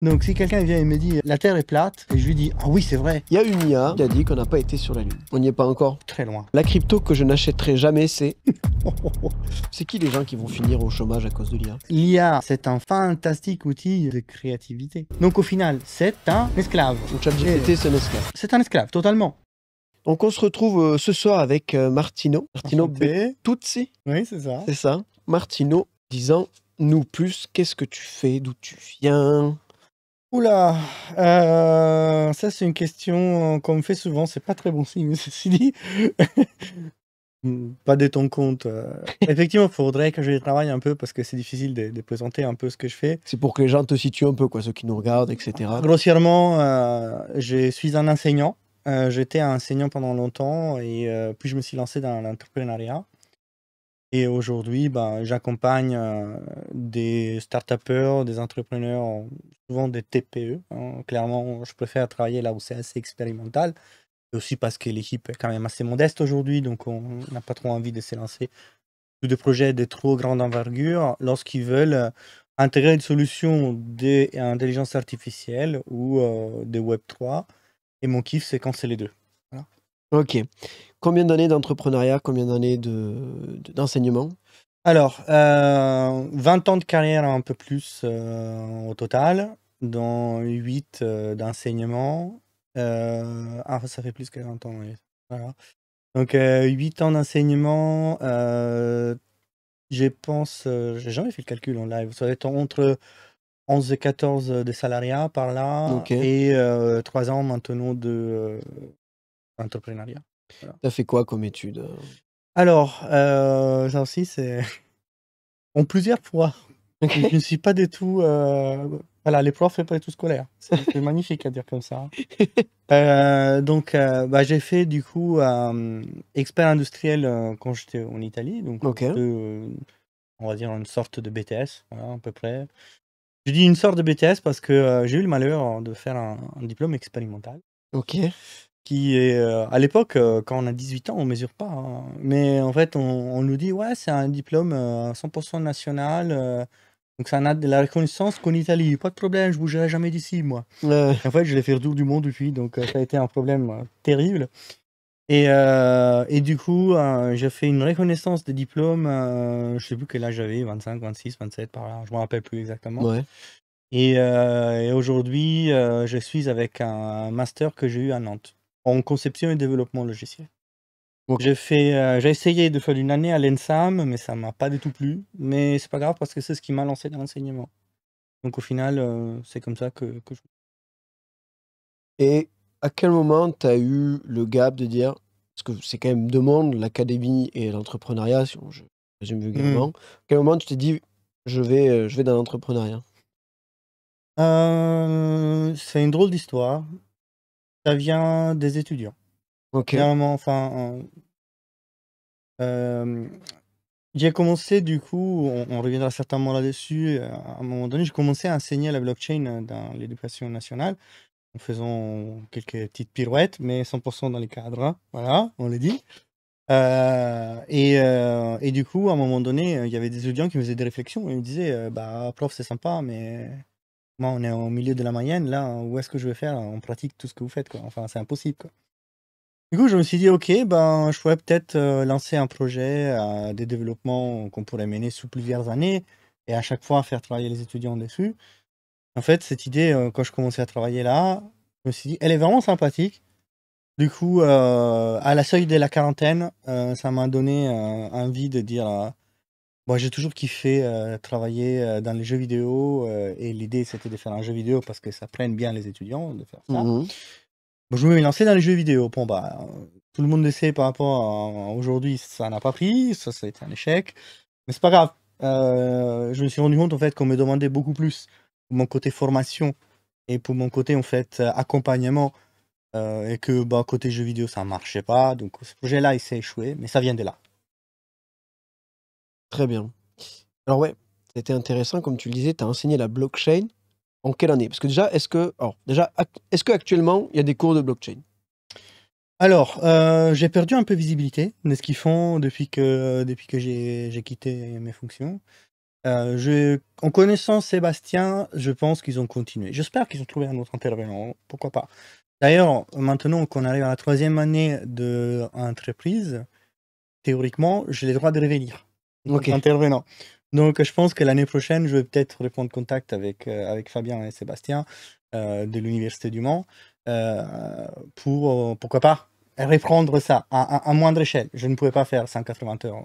Donc si quelqu'un vient et me dit la Terre est plate, et je lui dis ah oui c'est vrai. Il y a une IA qui a dit qu'on n'a pas été sur la Lune. On n'y est pas encore. Très loin. La crypto que je n'achèterai jamais c'est... c'est qui les gens qui vont finir au chômage à cause de l'IA L'IA c'est un fantastique outil de créativité. Donc au final c'est un esclave. Donc ChatGPT c'est un esclave. C'est un esclave totalement. Donc on se retrouve euh, ce soir avec euh, Martino. Martino B. Tutsi. Oui c'est ça. C'est ça. Martino disant nous plus qu'est-ce que tu fais, d'où tu viens Oula, euh, ça c'est une question euh, qu'on me fait souvent, c'est pas très bon signe, ceci dit. Hmm. pas de ton compte. Euh. Effectivement, il faudrait que je travaille un peu parce que c'est difficile de, présenter un peu ce que je fais. C'est pour que les gens te situent un peu, quoi, ceux qui nous regardent, etc. Grossièrement, je suis un enseignant. J'étais un enseignant pendant longtemps et puis je me suis lancé dans l'entrepreneuriat. Et aujourd'hui, bah, j'accompagne euh, des start des entrepreneurs, souvent des TPE. Hein. Clairement, je préfère travailler là où c'est assez expérimental. Et aussi parce que l'équipe est quand même assez modeste aujourd'hui, donc on n'a pas trop envie de se lancer sur des projets de trop grande envergure. Lorsqu'ils veulent euh, intégrer une solution d'intelligence euh, artificielle ou de Web3, et mon kiff, c'est quand c'est les deux. Ok. Combien d'années d'entrepreneuriat, combien d'années d'enseignement de, Alors, euh, 20 ans de carrière, un peu plus euh, au total, dont 8 euh, d'enseignement. Euh, ah, ça fait plus que 20 ans, Donc, 8 ans d'enseignement, je pense, j'ai jamais fait le calcul en live, ça savez être entre 11 et 14 des salariat par là, et 3 ans maintenant de entrepreneuriat. Tu T'as fait quoi comme étude euh? Alors, euh, ça aussi, c'est. En plusieurs fois. Donc Je ne suis pas du tout. Euh... Voilà, les profs, pas du tout scolaire. C'est magnifique à dire comme ça. Hein. Euh, donc, bah, j'ai fait du coup un expert industriel quand j'étais en Italie. Donc, on va dire une sorte de BTS, à peu près. Je dis une sorte de BTS parce que j'ai eu le malheur de faire un diplôme expérimental. Ok qui est euh, à l'époque euh, quand on a 18 ans on mesure pas hein. mais en fait on, nous dit ouais c'est un diplôme 100% euh, national donc ça n'a de la reconnaissance qu'en Italie pas de problème je bougerai jamais d'ici moi en fait je l'ai fait le tour du monde depuis donc ça a été un problème terrible et, et du coup j'ai fait une reconnaissance des diplômes je sais plus quel âge j'avais 25 26 27 par là je me rappelle plus exactement Et, aujourd'hui, je suis avec un master que j'ai eu à Nantes en conception et développement logiciel. Donc J'ai fait, euh, j'ai essayé de faire une année à l'ENSAM, mais ça m'a pas du tout plu. Mais c'est pas grave parce que c'est ce qui m'a lancé dans l'enseignement. Donc au final, euh, c'est comme ça que, que je. Et à quel moment tu as eu le gap de dire, parce que c'est quand même deux mondes, l'académie et l'entrepreneuriat, si on, je résume vulgairement, mm. à quel moment tu t'es dit, je vais, euh, je vais dans l'entrepreneuriat C'est une drôle d'histoire. Ça vient des étudiants. Ok. enfin. Euh, j'ai commencé, du coup, on, reviendra certainement là-dessus. Euh, à un moment donné, j'ai commencé à enseigner la blockchain dans l'éducation nationale en faisant quelques petites pirouettes, mais 100% dans les cadres. Voilà, on le dit. Euh, et, et, du coup, à un moment donné, il y avait des étudiants qui faisaient des réflexions et ils me disaient Bah, prof, c'est sympa, mais moi, on est au milieu de la moyenne, là, où est-ce que je vais faire On pratique tout ce que vous faites, quoi. Enfin, c'est impossible, quoi. Du coup, je me suis dit, ok, ben, je pourrais peut-être euh, lancer un projet, à euh, des développements qu'on pourrait mener sous plusieurs années, et à chaque fois faire travailler les étudiants dessus. En fait, cette idée, euh, quand je commençais à travailler là, je me suis dit, elle est vraiment sympathique. Du coup, à la seuil de la quarantaine, ça m'a donné envie de dire j'ai toujours kiffé euh, travailler euh, dans les jeux vidéo euh, et l'idée c'était de faire un jeu vidéo parce que ça prenne bien les étudiants de faire ça. Mmh je me suis lancé dans les jeux vidéo. Bon, bah, tout le monde le par rapport à aujourd'hui, ça n'a pas pris, ça, a été un échec. Mais c'est pas grave. je me suis rendu compte en fait qu'on me demandait beaucoup plus pour mon côté formation et pour mon côté en fait accompagnement et que bah, côté jeux vidéo ça ne marchait pas. Donc ce projet-là il s'est échoué, mais ça vient de là. Très bien. Alors ouais, c'était intéressant, comme tu le disais, tu as enseigné la blockchain en quelle année Parce que déjà, est-ce que, déjà, est-ce qu'actuellement, il y a des cours de blockchain alors, euh, j'ai perdu un peu visibilité de ce qu'ils font depuis que, depuis que j'ai quitté mes fonctions. Euh, en connaissant Sébastien, je pense qu'ils ont continué. J'espère qu'ils ont trouvé un autre intervenant, pourquoi pas. D'ailleurs, maintenant qu'on arrive à la troisième année de théoriquement, j'ai le droit de revenir. Donc, je pense que l'année prochaine, je vais peut-être reprendre contact avec, euh, avec Fabien et Sébastien euh, de l'Université du Mans euh, pour, pourquoi pas, reprendre ça à, moindre échelle. Je ne pouvais pas faire 180 heures,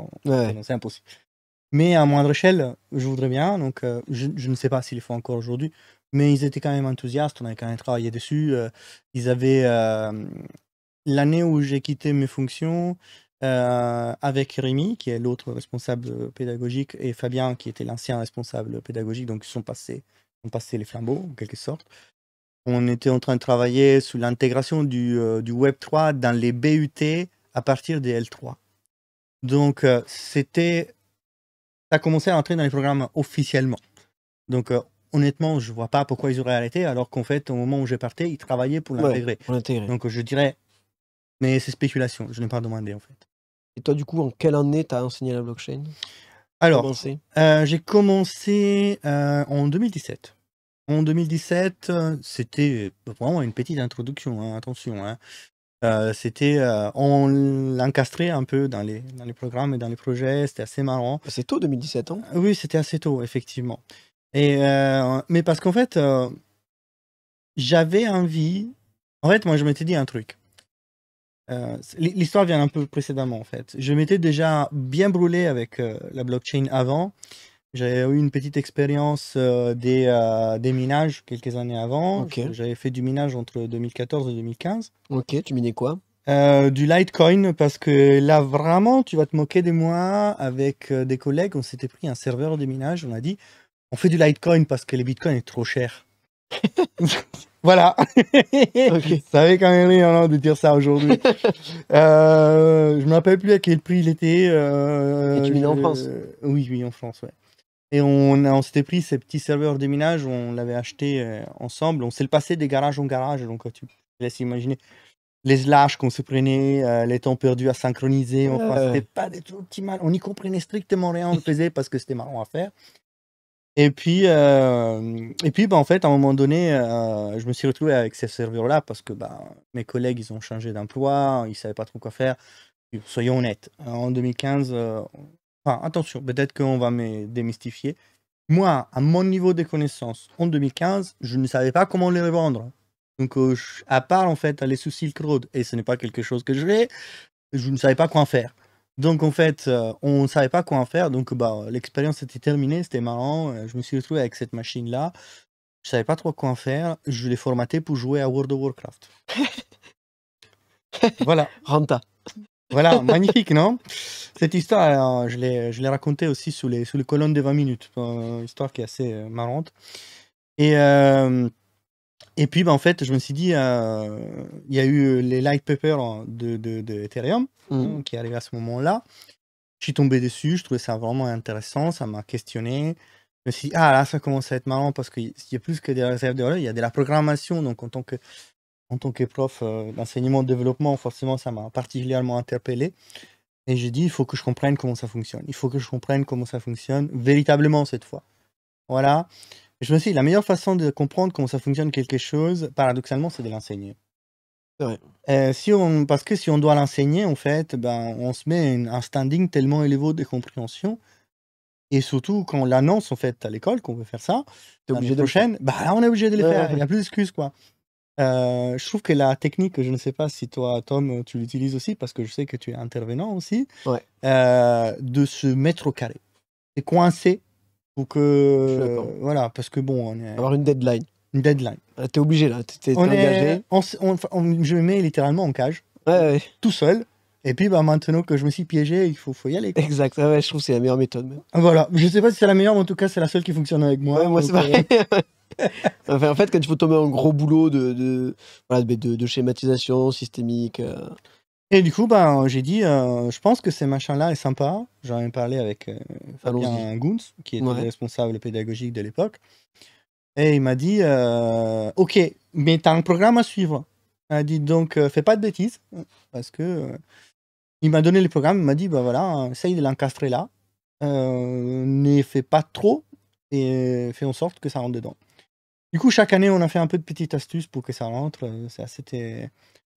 c'est impossible. Mais à moindre échelle, je voudrais bien. Donc, je, je, ne sais pas s'il le font encore aujourd'hui, mais ils étaient quand même enthousiastes. On avait quand même travaillé dessus. ils avaient l'année où j'ai quitté mes fonctions, euh, avec Rémi, qui est l'autre responsable pédagogique, et Fabien, qui était l'ancien responsable pédagogique, donc ils sont passés, ont passé les flambeaux, en quelque sorte. On était en train de travailler sur l'intégration du, euh, du Web3 dans les BUT à partir des L3. Donc, euh, c'était. Ça commençait à entrer dans les programmes officiellement. Donc, honnêtement, je vois pas pourquoi ils auraient arrêté, alors qu'en fait, au moment où j'ai parté ils travaillaient pour l'intégrer. Donc, je dirais mais c'est spéculation, je n'ai pas demandé en fait. Et toi, du coup, en quelle année tu as enseigné la blockchain Alors, euh, j'ai commencé euh, en 2017. En 2017, euh, c'était vraiment une petite introduction, hein, attention. Hein. c'était, on l'encastrait un peu dans les, dans les programmes et dans les projets, c'était assez marrant. C'est tôt 2017 hein Oui, c'était assez tôt, effectivement. Et, mais parce qu'en fait, j'avais envie, en fait, moi je m'étais dit un truc. Euh, l'histoire vient un peu précédemment en fait. Je m'étais déjà bien brûlé avec euh, la blockchain avant. J'avais eu une petite expérience euh, des, des, minages quelques années avant. J'avais fait du minage entre 2014 et 2015. Ok, tu minais quoi Du Litecoin parce que là vraiment tu vas te moquer de moi avec des collègues. On s'était pris un serveur de minage, on a dit on fait du Litecoin parce que les bitcoins est trop cher. voilà. Ça avait quand même rien hein, de dire ça aujourd'hui. euh, je me rappelle plus à quel prix il était. Euh, Et tu en France Oui, oui, en France, ouais. Et on, on s'était pris ces petits serveurs de minage, on l'avait acheté euh, ensemble. On s'est le passé des garages en garage, donc tu laisses imaginer les slash qu'on se prenait, euh, les temps perdus à synchroniser, c'était pas des trucs qui mal. On n'y comprenait strictement rien, on le faisait parce que c'était marrant à faire. Et puis, euh, et puis bah, en fait, à un moment donné, euh, je me suis retrouvé avec ces serveurs-là parce que bah, mes collègues, ils ont changé d'emploi, ils ne savaient pas trop quoi faire. Soyons honnêtes, hein, en 2015, euh, attention, peut-être qu'on va me démystifier. Moi, à mon niveau de connaissance, en 2015, je ne savais pas comment les revendre. Donc, à part en fait les sous Silk Road, et ce n'est pas quelque chose que je je ne savais pas quoi en faire. Donc en fait, on euh, on savait pas quoi en faire. Donc bah, l'expérience était terminée, c'était marrant. Euh, je me suis retrouvé avec cette machine là. Je savais pas trop quoi en faire. Je l'ai formaté pour jouer à World of Warcraft. voilà. Renta. Voilà, magnifique, non Cette histoire, euh, je l'ai racontée aussi sous les, sous les colonnes des 20 minutes. une histoire qui est assez marrante. Et et puis, bah, en fait, je me suis dit, euh, il y a eu euh, les light papers de, Ethereum mm. hein, qui arrivent à ce moment-là. Je suis tombé dessus, je trouvais ça vraiment intéressant, ça m'a questionné. Je me suis dit, ah là, ça commence à être marrant parce qu'il y a plus que des réserves de il y a de la programmation. Donc, en tant que, en tant que prof d'enseignement euh, d'enseignement de développement, forcément, ça m'a particulièrement interpellé. Et j'ai dit, il faut que je comprenne comment ça fonctionne. Il faut que je comprenne comment ça fonctionne véritablement cette fois. Voilà. Je me suis dit, la meilleure façon de comprendre comment ça fonctionne quelque chose, paradoxalement, c'est de l'enseigner. Euh, si on, parce que si on doit l'enseigner, en fait, ben, on se met un standing tellement élevé de compréhension. Et surtout, quand on l'annonce en fait, à l'école qu'on veut faire ça, la prochaine, bah, on est obligé de le faire. Il n'y a plus d'excuses. quoi. Euh, je trouve que la technique, je ne sais pas si toi, Tom, tu l'utilises aussi, parce que je sais que tu es intervenant aussi, euh, de se mettre au carré. C'est coincé pour que. Euh, voilà, parce que bon. On Avoir une deadline. Une deadline. Ah, t'es obligé là, t'es engagé. On, je me mets littéralement en cage, ouais, tout seul. Et puis bah, maintenant que je me suis piégé, il faut, y aller. Exact, ah ouais, je trouve que c'est la meilleure méthode. Ah, voilà, je sais pas si c'est la meilleure, mais en tout cas, c'est la seule qui fonctionne avec moi. moi, c'est pareil. Euh, en fait, quand il faut tomber en gros boulot de, de, schématisation systémique. Euh, et du coup, bah, j'ai dit, euh, je pense que ces machins-là est sympa. J'en ai parlé avec euh, Fabien qui était responsable pédagogique de l'époque. Et il m'a dit, euh, ok, mais tu as un programme à suivre. Il m'a dit, donc, euh, fais pas de bêtises. Parce que il m'a donné le programme, il m'a dit, bah voilà, essaye de l'encastrer là. ne fais pas trop et fais en sorte que ça rentre dedans. Du coup, chaque année, on a fait un peu de petites astuces pour que ça rentre. Ça, c'était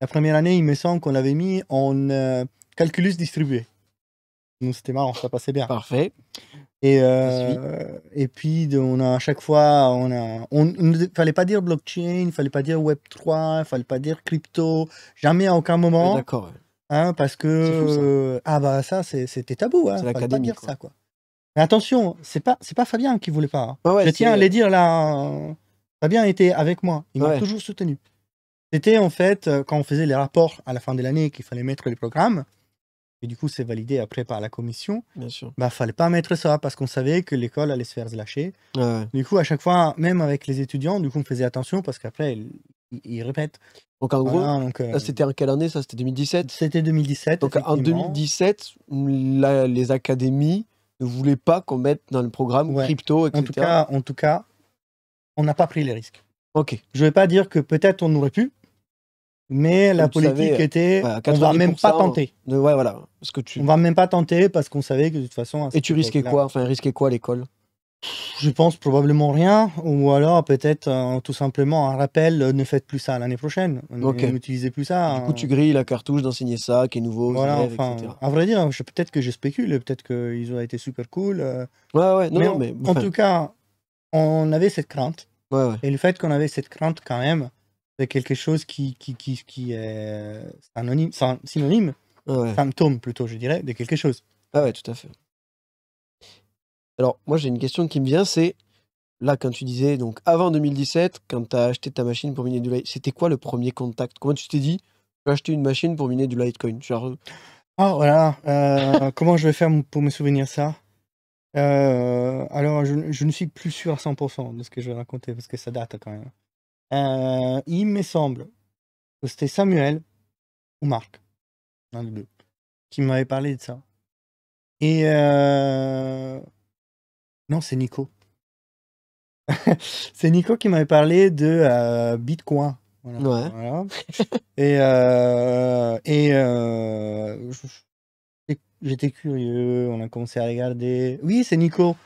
la première année, il me semble qu'on l'avait mis en euh, calculus distribué. c'était marrant, ça passait bien. Parfait. Et, euh, puis, on a à chaque fois, on a, on ne fallait pas dire blockchain, il fallait pas dire Web3, il fallait pas dire crypto, jamais à aucun moment. D'accord. Hein, parce que, euh, ah bah ça, c'était tabou, hein, fallait pas dire ça, quoi. Mais attention, c'est pas, pas Fabien qui voulait pas. Hein. Je tiens à les dire là. Fabien était avec moi, il m'a toujours soutenu. C'était en fait euh, quand on faisait les rapports à la fin de l'année qu'il fallait mettre les programmes, et du coup c'est validé après par la commission, Bien sûr. Bah, fallait pas mettre ça parce qu'on savait que l'école allait se faire lâcher. Du coup à chaque fois, même avec les étudiants, du coup on faisait attention parce qu'après ils, répètent. Donc en gros, euh, c'était en quelle année ça C'était 2017 C'était 2017. Donc en 2017, les académies ne voulaient pas qu'on mette dans le programme crypto, etc. En tout cas, en tout cas on n'a pas pris les risques. Ok. Je ne vais pas dire que peut-être on aurait pu, mais la politique était on va même pas tenter. De, ouais, voilà. Parce que tu... On va même pas tenter parce qu'on savait que de toute façon. Et tu risquais quoi Enfin, risquais quoi l'école Je pense probablement rien, ou alors peut-être euh, tout simplement un rappel euh, ne faites plus ça l'année prochaine, n'utilisez plus ça. Du coup, hein. tu grilles la cartouche d'enseigner ça, qui est nouveau, voilà, enfin, À vrai dire, peut-être que je spécule, peut-être qu'ils ont été super cool. Euh. ouais, ouais, non, mais, en tout cas, on avait cette crainte et le fait qu'on avait cette crainte quand même, c'est quelque chose qui, qui, qui, est euh, synonyme, synonyme symptôme plutôt, je dirais, de quelque chose. Ah ouais, tout à fait. Alors, moi, j'ai une question qui me vient, c'est là, quand tu disais, donc avant 2017, quand tu as acheté ta machine pour miner du Litecoin, c'était quoi le premier contact Comment tu t'es dit, je vais acheter une machine pour miner du Litecoin Genre... Euh, oh, voilà, euh, comment je vais faire pour me souvenir ça euh, alors, je, ne suis plus sûr à 100% de ce que je vais raconter parce que ça date quand même. Euh, il me semble que c'était Samuel ou Marc, l'un des deux, qui m'avait parlé de ça. Et euh, non, c'est Nico. c'est Nico qui m'avait parlé de Bitcoin. Et, et J'étais curieux, on a commencé à regarder. Oui, c'est Nico.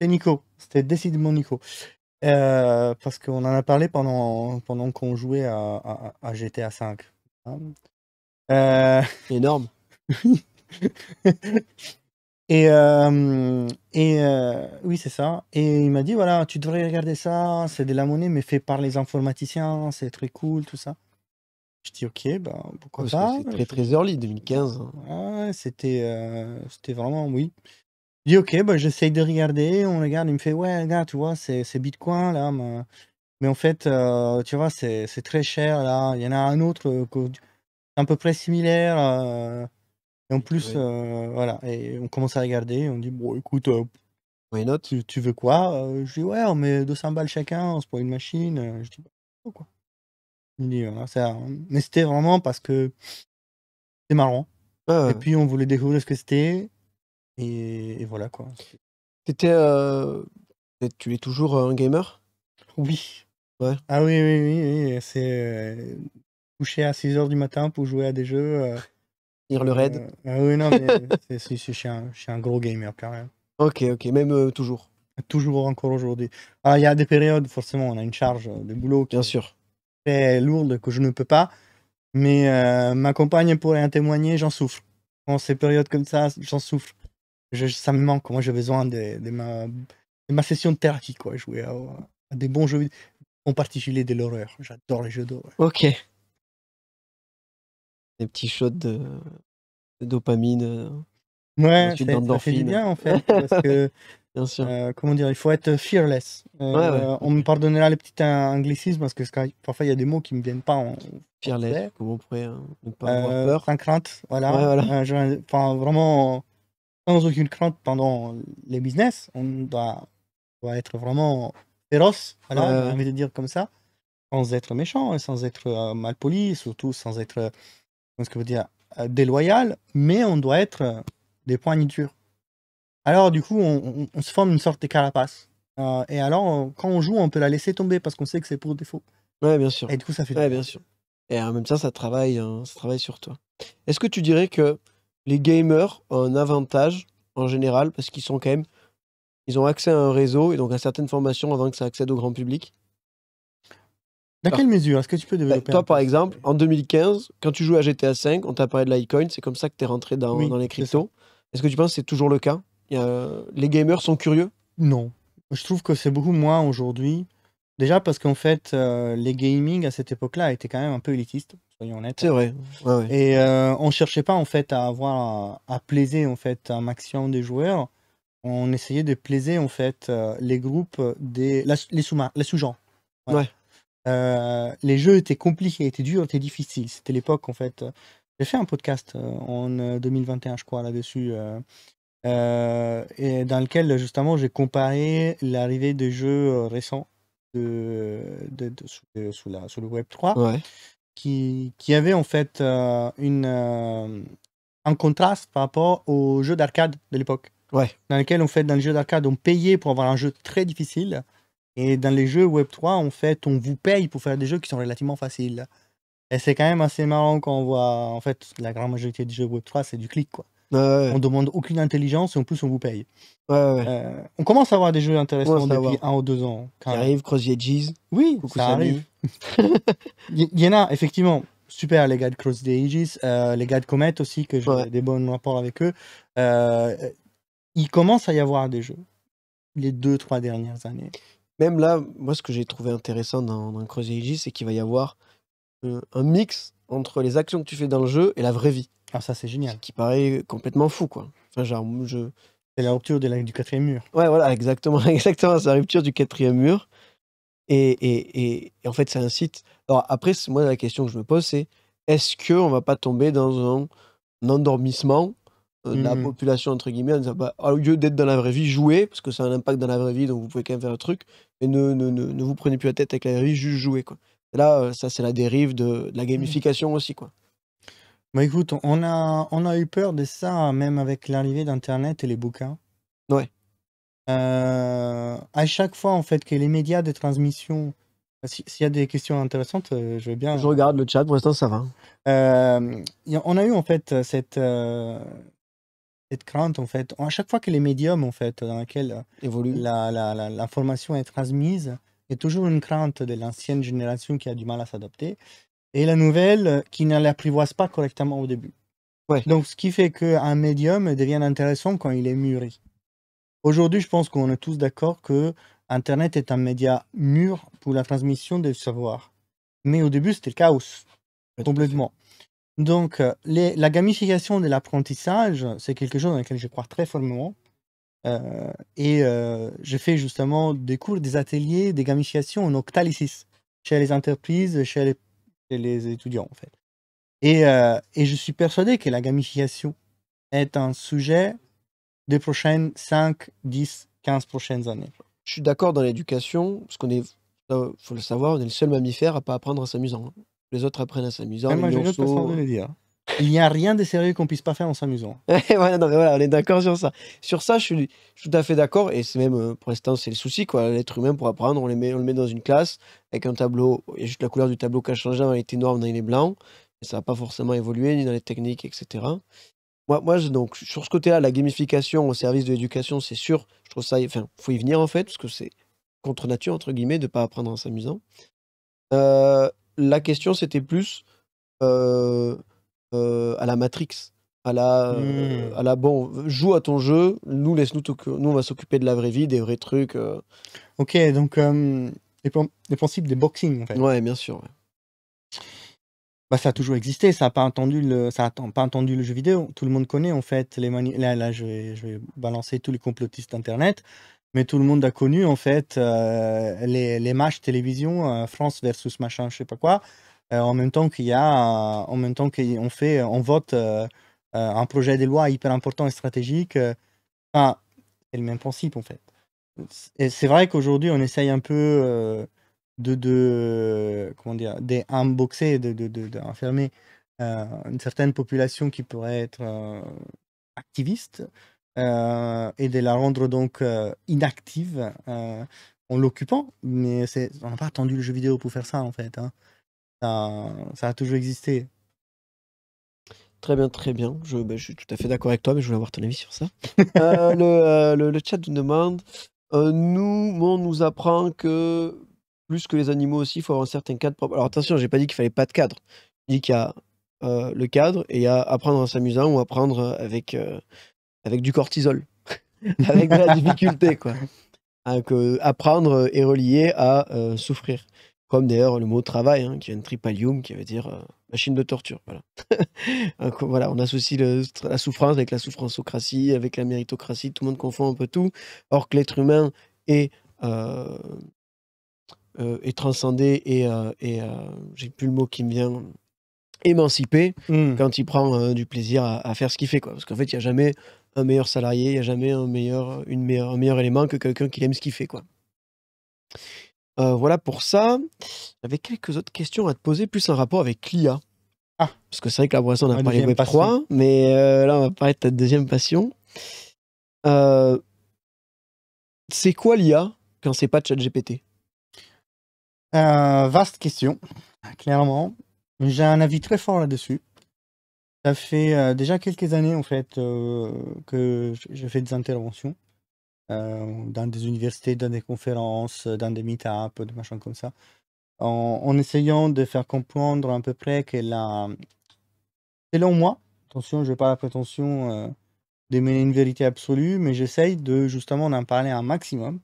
C'est Nico. C'était décidément Nico. Euh, parce qu'on en a parlé pendant, pendant qu'on jouait à, à, GTA V. Euh, énorme. et euh, et oui, c'est ça. Et il m'a dit voilà, tu devrais regarder ça, c'est de la monnaie, mais fait par les informaticiens, c'est très cool, tout ça. Je dis ok, ben pourquoi ça pas. C'était très très early, 2015. Hein. c'était euh, c'était vraiment oui. Je dis ok, ben j'essaye de regarder. On regarde, il me fait ouais, regarde, tu vois, c'est Bitcoin là, mais, en fait, euh, tu vois, c'est très cher là. Il y en a un autre un euh, à peu près similaire. et en plus, voilà, et on commence à regarder. On dit bon, écoute, tu, veux quoi Je dis ouais, on met 200 balles chacun, on se prend une machine. Je dis bah, quoi mais c'était vraiment parce que c'est marrant. Et puis on voulait découvrir ce que c'était. Et... voilà quoi. T'étais, euh, Tu es toujours euh, un gamer Oui. Ouais. Ah oui, oui, oui. C'est euh, coucher à 6h du matin pour jouer à des jeux. Lire le raid ah oui, non, mais je suis un, gros gamer quand même. Ok, ok, même toujours. Toujours encore aujourd'hui. Ah, il y a des périodes, forcément, on a une charge de boulot. Bien sûr très lourde que je ne peux pas. Mais euh, ma compagne pourrait en témoigner, j'en souffre. en ces périodes comme ça, j'en souffre. Je, ça me manque. Moi, j'ai besoin de, ma, ma, session de thérapie, quoi. Jouer à, des bons jeux, en particulier de l'horreur. J'adore les jeux d'horreur. Ok. Des petits shots de, de dopamine. Euh, ouais, ça, fait du bien en fait. Bien sûr. Euh, comment dire, il faut être fearless. Euh, on me pardonnera les petits anglicismes parce que parfois il y a des mots qui me viennent pas en fearless. Comment on pourrait hein, euh, Sans crainte, voilà. vraiment sans aucune crainte pendant les business. On doit, être vraiment féroce, voilà, j'ai envie de dire comme ça, sans être méchant sans être mal poli, surtout sans être, ce que vous dire, déloyal. Mais on doit être des points alors du coup, on, se forme une sorte de carapace. Euh, et alors, quand on joue, on peut la laisser tomber parce qu'on sait que c'est pour défaut. Ouais, bien sûr. Et du coup, ça fait. Ouais, bien sûr. Et en même temps, ça travaille, hein, ça travaille sur toi. Est-ce que tu dirais que les gamers ont un avantage en général parce qu'ils sont quand même, ils ont accès à un réseau et donc à certaines formations avant que ça accède au grand public Dans quelle mesure Est-ce que tu peux ben, développer Toi, par exemple, en 2015, quand tu jouais à GTA V, on t'a parlé de l'Icoin, c'est comme ça que tu es rentré dans, les cryptos. Est-ce que tu penses que c'est toujours le cas les gamers sont curieux Non. Je trouve que c'est beaucoup moins aujourd'hui. Déjà parce qu'en fait, euh, les gaming à cette époque-là étaient quand même un peu élitistes, soyons honnêtes. C'est vrai. Et on euh, on cherchait pas en fait à avoir à, en fait un maximum des joueurs. On essayait de plaiser en fait euh, les groupes des les sous les sous-genres. Ouais. les jeux étaient compliqués, étaient durs, étaient difficiles. C'était l'époque en fait. J'ai fait un podcast en 2021, je crois, là-dessus, euh, et dans lequel justement j'ai comparé l'arrivée des jeux euh, récents de, de, sous, la, le Web 3, qui, qui, avait en fait euh, une, un contraste par rapport aux jeux d'arcade de l'époque, ouais. dans lequel en fait dans les jeux d'arcade on payait pour avoir un jeu très difficile, et dans les jeux Web 3 en fait on vous paye pour faire des jeux qui sont relativement faciles. Et c'est quand même assez marrant quand on voit en fait la grande majorité des jeux Web 3 c'est du clic quoi. On demande aucune intelligence et en plus on vous paye. Euh, on commence à avoir des jeux intéressants depuis un ou deux ans. Quand arrive Cross Ages. Oui, ça arrive. Il y, en a effectivement. Super les gars de Cross the euh, les gars de Comet aussi que j'ai des bons rapports avec eux. Euh, il commence à y avoir des jeux les deux trois dernières années. Même là, moi ce que j'ai trouvé intéressant dans, dans Cross Ages, c'est qu'il va y avoir un mix entre les actions que tu fais dans le jeu et la vraie vie. Alors ah, ça, c'est génial. Qui paraît complètement fou, quoi. Enfin, genre, je... C'est la rupture du quatrième mur. Ouais, voilà, exactement. Exactement, c'est la rupture du quatrième mur. Et, et, et, en fait, c'est un site. Alors, après, moi, la question que je me pose, c'est est-ce qu'on on va pas tomber dans un, endormissement euh, de la mmh. population, entre guillemets, bah, au lieu d'être dans la vraie vie, jouer parce que ça a un impact dans la vraie vie, donc vous pouvez quand même faire un truc, mais ne, ne, ne, vous prenez plus la tête avec la vraie vie, juste jouer quoi. là, euh, ça, c'est la dérive de, la gamification aussi, quoi. Bah, écoute, on a, on a eu peur de ça, même avec l'arrivée d'Internet et les bouquins. Oui. Euh, à chaque fois, en fait, que les médias de transmission. S'il y a des questions intéressantes, euh, je veux bien. Je regarde le chat, pour l'instant, ça va. Euh, on a eu, en fait, cette, cette crainte, en fait. À chaque fois que les médiums, en fait, dans lesquels l'information la, la, est transmise, il y a toujours une crainte de l'ancienne génération qui a du mal à s'adapter et la nouvelle euh, qui ne l'apprivoise pas correctement au début. Ouais. Donc, ce qui fait qu'un médium devient intéressant quand il est mûri. Aujourd'hui, je pense qu'on est tous d'accord que Internet est un média mûr pour la transmission des savoirs. Mais au début, c'était le chaos, complètement. Donc, euh, les, la gamification de l'apprentissage, c'est quelque chose dans lequel je crois très fortement. Euh, et je fais justement des cours, des ateliers, des gamifications en octalysis chez les entreprises, chez les les étudiants, en fait. Euh, et, je suis persuadé que la gamification est un sujet des prochaines 5, 10, 15 prochaines années. Je suis d'accord dans l'éducation, parce qu'on est, faut le savoir, on est le seul mammifère à pas apprendre à s'amuser Les autres apprennent à s'amuser il n'y a rien de sérieux qu'on puisse pas faire en s'amusant. voilà, voilà, on est d'accord sur ça. Sur ça, je suis, tout à fait d'accord. Et c'est même, euh, pour l'instant, c'est le souci. quoi. L'être humain, pour apprendre, on, met, on le met dans une classe avec un tableau. a juste la couleur du tableau qui a changé. Avant, il était noir, maintenant, il est blanc. Et ça n'a pas forcément évolué ni dans les techniques, etc. Moi, moi donc, sur ce côté-là, la gamification au service de l'éducation, c'est sûr. Je trouve ça. Enfin, faut y venir, en fait, parce que c'est contre nature, entre guillemets, de pas apprendre en s'amusant. Euh, la question, c'était plus. Euh, euh, à la Matrix, à la, hmm. euh, à la bon, joue à ton jeu, nous laisse nous, nous on va s'occuper de la vraie vie, des vrais trucs. Euh. Ok, donc les, principes des boxing en fait. Ouais, bien sûr. Bah, ça a toujours existé, ça n'a pas entendu le, ça a pas entendu le jeu vidéo. Tout le monde connaît en fait les mani là, là je vais, je vais balancer tous les complotistes d'internet, mais tout le monde a connu en fait les, les, matchs télévision France versus machin, je sais pas quoi. Euh, en même temps qu'il y a, en même temps qu'on fait, on vote euh, euh, un projet de loi hyper important et stratégique. c'est le même principe en fait. Et c'est vrai qu'aujourd'hui, on essaye un peu de, de comment dire, d'unboxer, d'enfermer de, de, de, une certaine population qui pourrait être activiste et de la rendre donc inactive en l'occupant. Mais on n'a pas attendu le jeu vidéo pour faire ça, en fait. Hein ça, a toujours existé. Très bien, très bien. Ben, je, suis tout à fait d'accord avec toi, mais je voulais avoir ton avis sur ça. Euh, euh, le, le, chat nous demande euh, nous, on nous apprend que plus que les animaux aussi, il faut avoir un certain cadre propre. Alors attention, j'ai pas dit qu'il fallait pas de cadre. Je dis qu'il y a le cadre et il y a apprendre en s'amusant ou apprendre avec, avec du cortisol, avec de la difficulté, quoi. apprendre est relié à souffrir. Comme d'ailleurs le mot travail, hein, qui vient de tripalium, qui veut dire euh, machine de torture. Voilà. voilà, on associe la souffrance avec la souffranceocratie, avec la méritocratie, tout le monde confond un peu tout. Or que l'être humain est, euh, euh, est transcendé et, j'ai plus le mot qui me vient, émancipé hmm. quand il prend du plaisir à, faire ce qu'il fait. Quoi. Parce qu'en fait, il n'y a jamais un meilleur salarié, il n'y a jamais un meilleur, une meilleur élément que quelqu'un qui aime ce qu'il fait. Quoi. Euh, voilà pour ça. J'avais quelques autres questions à te poser, plus un rapport avec l'IA. Ah. Parce que c'est vrai que la pour on a pas parlé Web3, mais euh, là, on va parler de ta deuxième passion. Euh, c'est quoi l'IA quand c'est pas ChatGPT Vaste question, clairement. J'ai un avis très fort là-dessus. Ça fait déjà quelques années, en fait, que je fais des interventions. Euh, dans des universités, dans des conférences, dans des meet-ups, des machins comme ça, en, essayant de faire comprendre à peu près que la... Selon moi, attention, je n'ai pas la prétention euh, de mener une vérité absolue, mais j'essaye de justement d'en parler un maximum.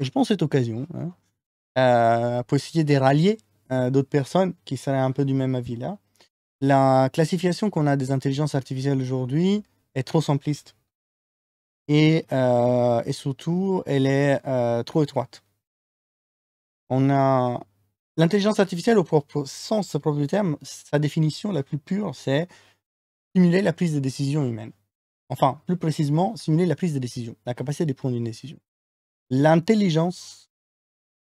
Et je pense cette occasion, hein, euh, pour essayer de rallier d'autres personnes qui seraient un peu du même avis là. La classification qu'on a des intelligences artificielles aujourd'hui est trop simpliste. Euh, et, surtout, elle est euh, trop étroite. On a l'intelligence artificielle au propre sens, propre du terme, sa définition la plus pure, c'est simuler la prise de décision humaine. Enfin, plus précisément, simuler la prise de décision, la capacité de prendre une décision. L'intelligence,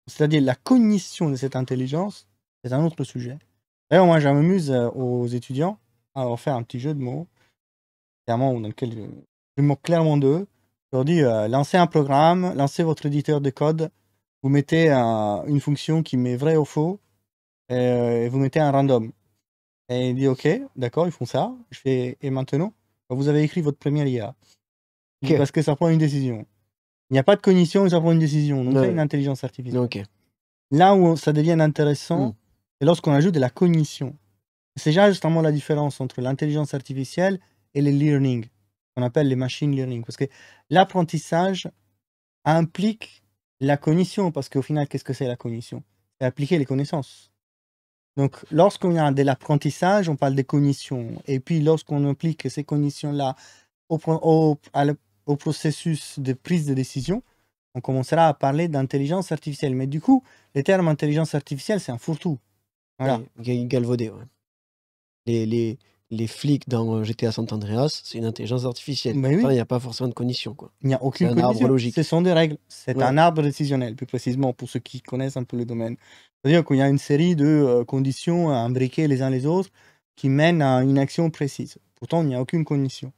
c'est-à-dire la cognition de cette intelligence, c'est un autre sujet. D'ailleurs, moi, je m'amuse euh, aux étudiants à leur faire un petit jeu de mots, clairement, dans lequel je me moque clairement d'eux. Je leur dis, euh, lancez un programme, lancez votre éditeur de code, vous mettez une fonction qui met vrai ou faux, euh, et, vous mettez un random. Et il dit, ok, d'accord, ils font ça. Je fais, et maintenant, vous avez écrit votre première IA. Parce que ça prend une décision. Il n'y a pas de cognition, ça prend une décision. Donc, c'est une intelligence artificielle. Là où ça devient intéressant, hmm. c'est lorsqu'on ajoute de la cognition. C'est déjà justement la différence entre l'intelligence artificielle et le learning appelle les machine learning. Parce que l'apprentissage implique la cognition, parce qu'au final, qu'est-ce que c'est la cognition C'est appliquer les connaissances. Donc, lorsqu'on a de l'apprentissage, on parle des cognition. Et puis, lorsqu'on implique ces cognitions-là au, processus de prise de décision, on commencera à parler d'intelligence artificielle. Mais du coup, les termes intelligence artificielle, c'est un fourre-tout. Voilà. galvaudé, les, les flics dans euh, GTA San Andreas, c'est une intelligence artificielle. Mais il n'y a pas forcément de conditions Il n'y a aucune condition. logique. Ce sont des règles. C'est un arbre décisionnel, plus précisément, pour ceux qui connaissent un peu le domaine. C'est-à-dire qu'il y a une série de euh, conditions imbriquées les uns les autres qui mènent à une action précise. Pourtant, il n'y a aucune condition.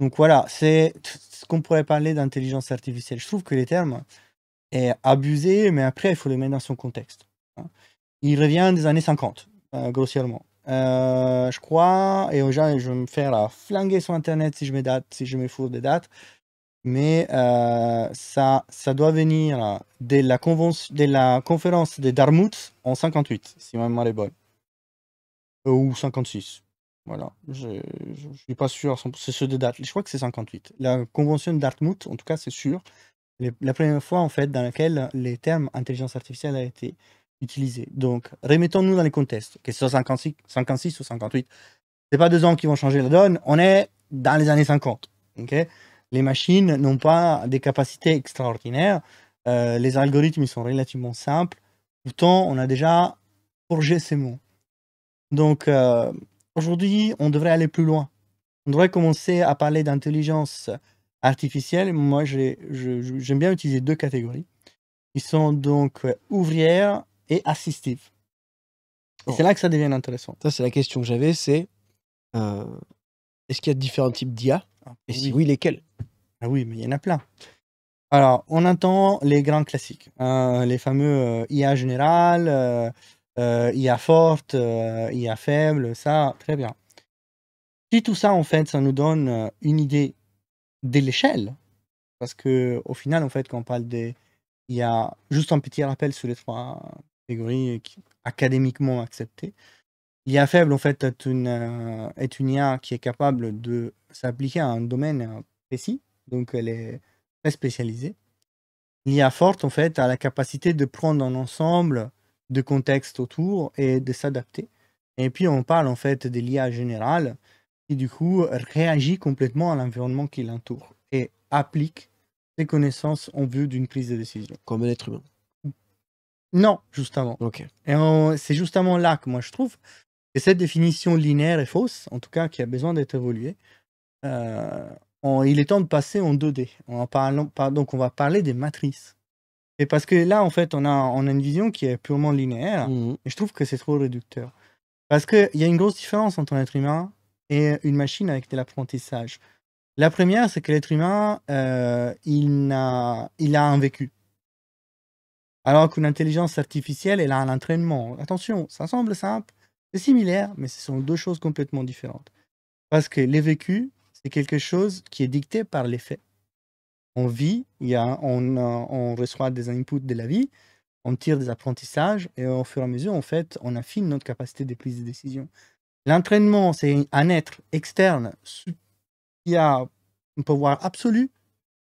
Donc voilà, c'est ce qu'on pourrait parler d'intelligence artificielle. Je trouve que les termes est abusé, mais après, il faut les mettre dans son contexte. Hein. Il revient des années 50, euh, grossièrement euh, je crois. Et aujourd'hui, je vais me faire flinguer sur Internet si je, date, si je me des dates. Mais euh, ça, ça doit venir de, la de la conférence de Dartmouth en 58, si ma mémoire est bonne. Euh, ou 56. Voilà. Je ne suis pas sûr. C'est ceux de date. Je crois que c'est 58. La convention de Dartmouth, en tout cas, c'est sûr. La première fois, en fait, dans laquelle les termes intelligence artificielle a été donc, remettons-nous dans les contextes, que ce 56, ou 58. Ce n'est pas deux ans qui vont changer la donne, on est dans les années 50. les machines n'ont pas des capacités extraordinaires, euh, les algorithmes sont relativement simples, pourtant on a déjà forgé ces mots. Donc, euh, aujourd'hui, on devrait aller plus loin. On devrait commencer à parler d'intelligence artificielle. Moi, j'aime bien utiliser deux catégories. Ils sont donc euh, ouvrières et assistive. c'est là que ça devient intéressant. Ça, c'est la question que j'avais, c'est euh, est-ce qu'il y a différents types d'IA ah, Et si oui, lesquels Ah oui, mais il y en a plein. Alors, on entend les grands classiques, hein, les fameux euh, IA général euh, IA forte, IA faible, ça, très bien. Si tout ça, en fait, ça nous donne une idée de l'échelle, parce que au final, en fait, quand on parle des... Il y a juste un petit rappel sur les trois catégorie académiquement acceptée. L'IA faible, en fait, est une, euh, IA qui est capable de s'appliquer à un domaine précis, donc elle est très spécialisée. L'IA forte, en fait, a la capacité de prendre un ensemble de contextes autour et de s'adapter. Et puis, on parle, en fait, de l'IA générale qui, du coup, réagit complètement à l'environnement qui l'entoure et applique ses connaissances en vue d'une prise de décision. Comme un être humain. Non, justement. Ok. Et c'est justement là que moi je trouve que cette définition linéaire est fausse, en tout cas qui a besoin d'être évoluée. Euh, il est temps de passer en 2D. donc on va parler des matrices. Et parce que là, en fait, on a, une vision qui est purement linéaire, mhm. et je trouve que c'est trop réducteur. Parce qu'il y a une grosse différence entre un être humain et une machine avec de l'apprentissage. La première, c'est que l'être humain, euh, il a un vécu. Alors qu'une intelligence artificielle, elle a un entraînement. Attention, ça semble simple, c'est similaire, mais ce sont deux choses complètement différentes. Parce que les vécus, c'est quelque chose qui est dicté par les faits. On vit, il euh, on, reçoit des inputs de la vie, on tire des apprentissages et au fur et à mesure, en fait, on affine notre capacité de prise de décision. L'entraînement, c'est un être externe qui a un pouvoir absolu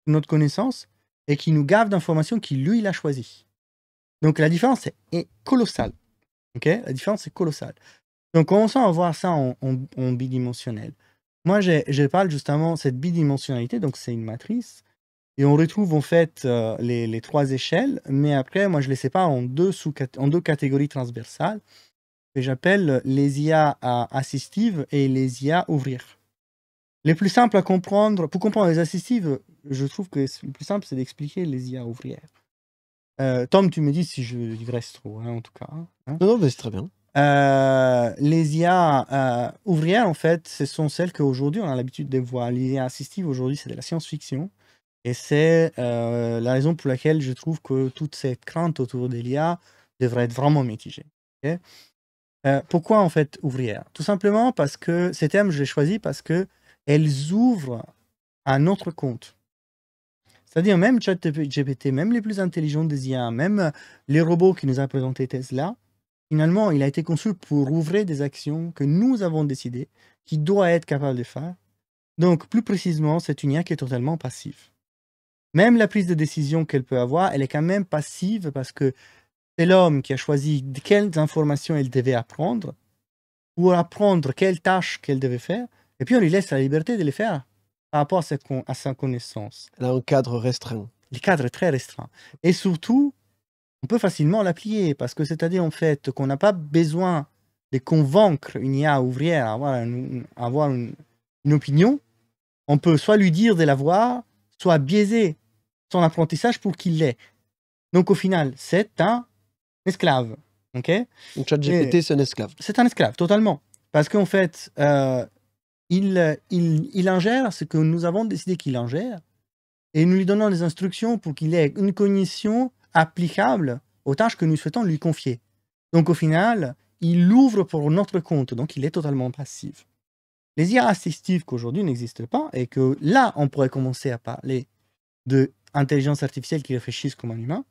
notre connaissance et qui nous gave d'informations qu'il lui, a choisi. Donc la différence est colossale. la différence est colossale. Donc commençons à voir ça en, bidimensionnel. Moi, je parle justement de cette bidimensionnalité, donc c'est une matrice. Et on retrouve en fait euh, les, trois échelles, mais après, moi, je les sépare en deux, sous, en deux catégories transversales que j'appelle les IA assistives et les IA ouvrir. Les plus simples à comprendre, pour comprendre les assistives, je trouve que le plus simple, c'est d'expliquer les IA ouvrières. Euh, Tom, tu me dis si je digresse trop, hein, en tout cas. Hein. Non, c'est très bien. Euh, les IA euh, ouvrières, en fait, ce sont celles qu'aujourd'hui on a l'habitude de voir. L'IA assistive, aujourd'hui, c'est de la science-fiction. Et c'est la raison pour laquelle je trouve que toute cette crainte autour de l'IA devrait être vraiment mitigée. pourquoi, en fait, ouvrières Tout simplement parce que ces termes, je les choisis parce que elles ouvrent un autre compte. C'est-à-dire même ChatGPT, même les plus intelligents des IA, même euh, les robots qui nous a présenté Tesla, finalement, il a été conçu pour ouvrir des actions que nous avons décidées, qui doit être capable de faire. Donc, plus précisément, c'est une IA qui est totalement passive. Même la prise de décision qu'elle peut avoir, elle est quand même passive parce que c'est l'homme qui a choisi quelles informations elle devait apprendre ou apprendre quelles tâches qu'elle devait faire, et puis on lui laisse la liberté de les faire par rapport à, à sa connaissance. Elle a un cadre restreint. Le cadre est très restreint. Et surtout, on peut facilement l'appliquer parce que c'est-à-dire en fait qu'on n'a pas besoin de convaincre une IA ouvrière à avoir, une, opinion. On peut soit lui dire de l'avoir, soit biaiser son apprentissage pour qu'il l'ait. Donc au final, c'est un esclave. ok c'est un esclave. C'est un esclave, totalement. Parce qu'en fait, euh, il, il, il ingère ce que nous avons décidé qu'il ingère et nous lui donnons des instructions pour qu'il ait une cognition applicable aux tâches que nous souhaitons lui confier. Donc au final, il ouvre pour notre compte, donc il est totalement passif. Les IA assistives qu'aujourd'hui n'existent pas et que là, on pourrait commencer à parler de intelligence artificielle qui réfléchissent comme un humain,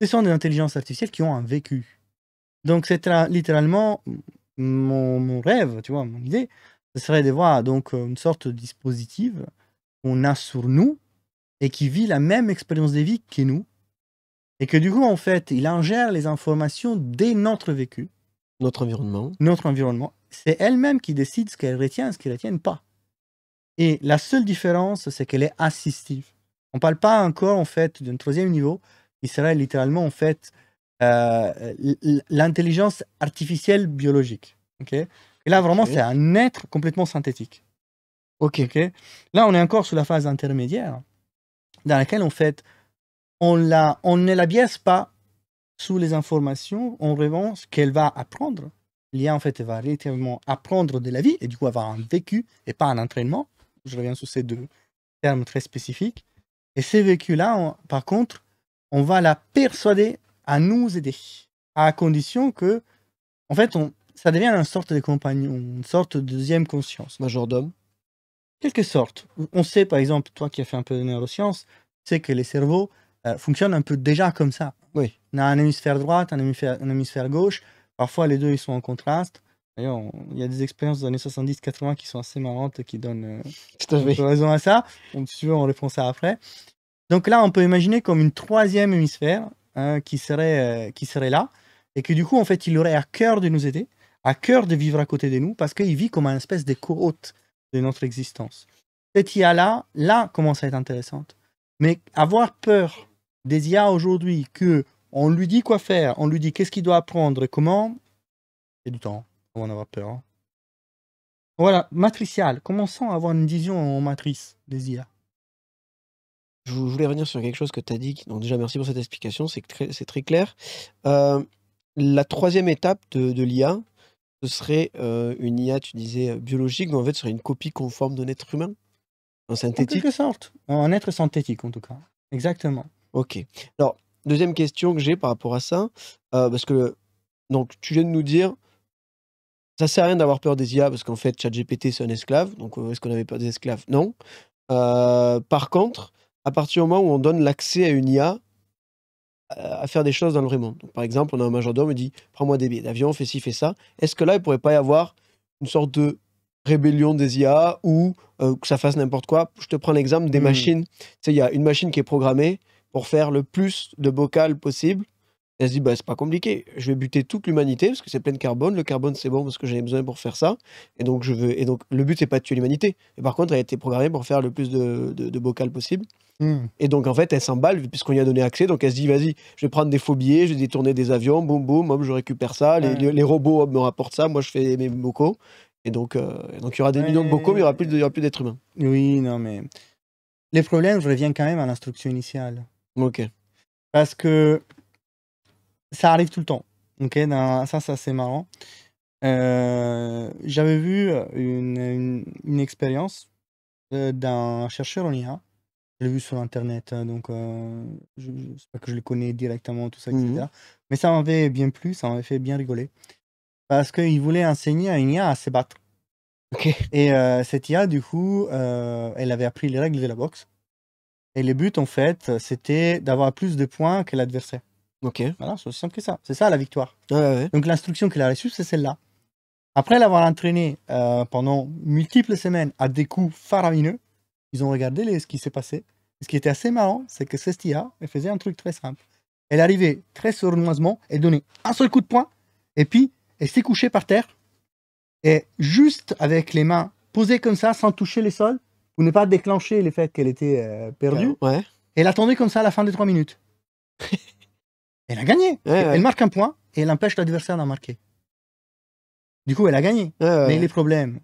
ce sont des intelligences artificielles qui ont un vécu. Donc c'est littéralement mon, mon, rêve, tu vois, mon idée, ce serait de voir donc euh, une sorte de dispositif qu'on a sur nous et qui vit la même expérience de vie que nous. Et que du coup, en fait, il ingère les informations dès notre vécu. Notre environnement. Notre environnement. C'est elle-même qui décide ce qu'elle retient ce qu'elle ne retient pas. Et la seule différence, c'est qu'elle est assistive. On ne parle pas encore, en fait, d'un troisième niveau qui serait littéralement, en fait, euh, l'intelligence artificielle biologique. ok et là, vraiment, c'est un être complètement synthétique. ok. Là, on est encore sur la phase intermédiaire, dans laquelle, en fait, on, la, on ne la biaise pas sous les informations, en revanche, qu'elle va apprendre. L'IA, en fait, elle va réellement apprendre de la vie, et du coup, avoir un vécu et pas un entraînement. Je reviens sur ces deux termes très spécifiques. Et ces vécu là par contre, on va la persuader à nous aider, à condition que, en fait, on, ça devient une sorte de compagnon, une sorte deuxième conscience. Majordome Quelque sorte. On sait, par exemple, toi qui as fait un peu de neurosciences, c'est que les cerveaux euh, fonctionnent un peu déjà comme ça. Oui. On a un hémisphère droite, un hémisphère, un hémisphère gauche. Parfois, les deux, ils sont en contraste. D'ailleurs, il y a des expériences des années 70-80 qui sont assez marrantes et qui donnent euh, raison à ça. Donc, si tu veux, on répond ça après. Donc là, on peut imaginer comme une troisième hémisphère hein, qui, serait, euh, qui serait là et que du coup, en fait, il aurait à cœur de nous aider à cœur de vivre à côté de nous parce qu'il vit comme un espèce de co de notre existence. Cette IA-là, là, commence à être intéressante. Mais avoir peur des IA aujourd'hui, que on lui dit quoi faire, on lui dit qu'est-ce qu'il doit apprendre et comment, c'est du temps. On va en avoir peur. Hein. Voilà, matricial. Commençons à avoir une vision en matrice des IA. Je voulais revenir sur quelque chose que tu as dit. Donc déjà, merci pour cette explication, c'est très, clair. Euh, la troisième étape de l'IA, ce serait euh, une IA, tu disais, euh, biologique, mais en fait, ce serait une copie conforme d'un être humain En synthétique En quelque sorte. Un être synthétique, en tout cas. Exactement. Ok. Alors, deuxième question que j'ai par rapport à ça, euh, parce que donc, tu viens de nous dire, ça sert à rien d'avoir peur des IA, parce qu'en fait, ChatGPT, c'est un esclave, donc est-ce qu'on avait pas des esclaves Non. par contre, à partir du moment où on donne l'accès à une IA, à faire des choses dans le vrai monde. par exemple, on a un majordome qui dit Prends-moi des billets d'avion, fais ci, fais ça. Est-ce que là, il ne pourrait pas y avoir une sorte de rébellion des IA ou euh, que ça fasse n'importe quoi Je te prends l'exemple des hmm. machines. Tu il y a une machine qui est programmée pour faire le plus de bocal possible elle se dit, bah, c'est pas compliqué, je vais buter toute l'humanité parce que c'est plein de carbone. Le carbone, c'est bon parce que j'en ai besoin pour faire ça. Et donc, je veux... et donc le but, c'est pas de tuer l'humanité. Et par contre, elle a été programmée pour faire le plus de, bocal possible. Hmm. Et donc, en fait, elle s'emballe puisqu'on lui a donné accès. Donc, elle se dit, vas-y, je vais prendre des faux billets, je vais détourner des avions, boum, boum, je récupère ça. Les, robots me rapportent ça, moi, je fais mes bocaux. Et donc, euh, donc, il y aura des millions de bocaux, mais il n'y aura plus d'êtres humains. Oui, non, mais. Les problèmes, je reviens quand même à l'instruction initiale. Ok. Parce que ça arrive tout le temps. Ok, ça, ça c'est marrant. Euh, j'avais vu euh, une, expérience euh, d'un chercheur en IA. Je l'ai vu sur internet, hein, donc je, ne sais pas que je le connais directement, tout ça, mhm. Mais ça m'avait bien plu, ça m'avait fait bien rigoler. Parce qu'il voulait enseigner à une IA à se battre. Et cette IA, du coup, elle avait appris les règles de la boxe. Et le but en fait, c'était d'avoir plus de points que l'adversaire. Ok. Voilà, c'est aussi simple que ça. C'est ça la victoire. Donc l'instruction qu'elle a reçue, c'est celle-là. Après l'avoir entraînée euh, pendant multiples semaines à des coups faramineux, ils ont regardé les, ce qui s'est passé. ce qui était assez marrant, c'est que cestia elle faisait un truc très simple. Elle arrivait très sournoisement, elle donnait un seul coup de poing, et puis elle s'est couchée par terre, et juste avec les mains posées comme ça, sans toucher les sols, pour ne pas déclencher l'effet qu'elle était euh, perdue, ouais. elle attendait comme ça à la fin des trois minutes. Elle a gagné. Elle marque un point et elle empêche l'adversaire d'en marquer. Du coup, elle a gagné. Mais les problèmes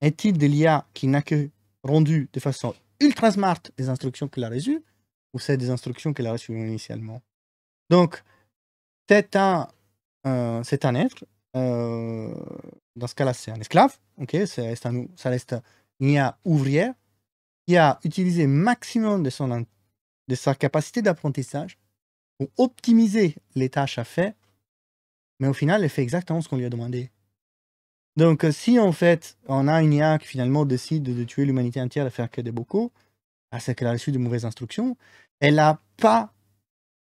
est-il de l'IA qui n'a que rendu de façon ultra smart les instructions qu'elle a reçues ou c'est des instructions qu'elle a reçues initialement Donc, c'est un, euh, être. Euh, dans ce cas-là, c'est un esclave. ok c'est un, ça reste une IA ouvrière qui a utilisé maximum de, son, de sa capacité d'apprentissage pour optimiser les tâches à faire, mais au final, elle fait exactement ce qu'on lui a demandé. Donc, euh, si en fait, on a une IA qui finalement décide de tuer l'humanité entière et faire que des bocaux, parce bah, qu'elle a reçu de mauvaises instructions, elle n'a pas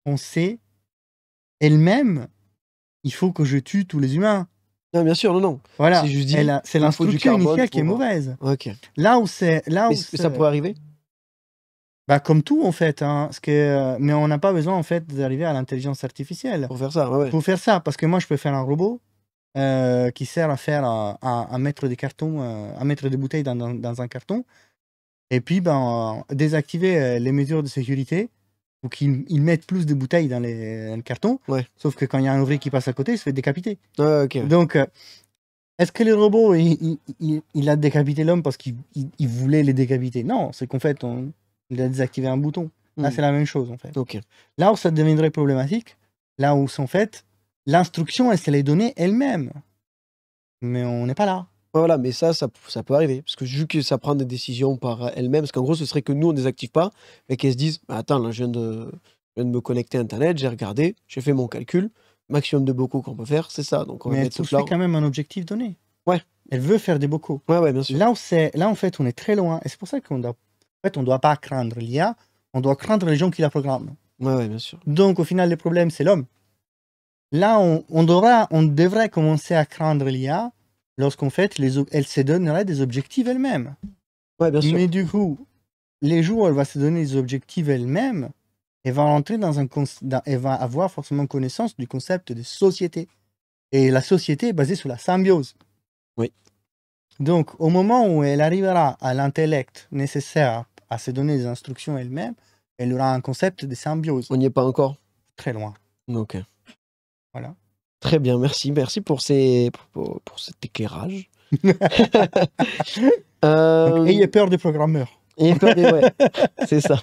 pensé elle-même, il faut que je tue tous les humains. Non, bien sûr, non, non. Voilà. C'est l'instruction initiale qui est mauvaise. ok Là où c'est. Là où ça pourrait arriver bah, comme tout, en fait. Hein, que, euh, mais on n'a pas besoin, en fait, d'arriver à l'intelligence artificielle. Pour faire ça, ouais, Pour faire ça, parce que moi, je peux faire un robot euh, qui sert à faire, euh, à, mettre des cartons, à mettre des bouteilles dans, dans, un carton. Et puis, ben, désactiver les mesures de sécurité pour qu'ils mettent plus de bouteilles dans, les, le carton. Ouais. Sauf que quand il y a un ouvrier qui passe à côté, il se fait décapiter. Donc, est-ce que le robot, il, a décapité l'homme parce qu'il voulait les décapiter Non, c'est qu'en fait, on, il a désactivé un bouton. Là, hmm. c'est la même chose, en fait. Là où ça deviendrait problématique, là où, en fait, l'instruction, elle c'est les données elles-mêmes Mais on n'est pas là. Voilà, mais ça, ça, ça, peut arriver. Parce que vu que ça prend des décisions par elles-mêmes parce qu'en gros, ce serait que nous, on ne désactive pas, mais qu'elles se disent bah, Attends, là, je viens, de, viens de me connecter à Internet, j'ai regardé, j'ai fait mon calcul, maximum de bocaux qu'on peut faire, c'est ça. Donc on mais elle mettre quand même un objectif donné. Ouais. Elle veut faire des bocaux. Ouais, ouais, bien sûr. Là, où là en fait, on est très loin. Et c'est pour ça qu'on doit on ne doit pas craindre l'IA, on doit craindre les gens qui la programment. bien sûr. Donc, au final, le problème, c'est l'homme. Là, on, devrait commencer à craindre l'IA lorsqu'en fait, elle se donnerait des objectifs elle-même. bien sûr. Mais du coup, les jours où elle va se donner des objectifs elle-même, elle va rentrer dans un elle va avoir forcément connaissance du concept de société. Et la société est basée sur la symbiose. Oui. Donc, au moment où elle arrivera à l'intellect nécessaire à se donner des instructions elle-même, elle aura un concept de symbiose. On n'y est pas encore Très loin. Ok. Voilà. Très bien, merci. Merci pour, ces, pour, cet éclairage. Euh, ayez peur des programmeurs. Ayez peur des... Ouais, c'est ça.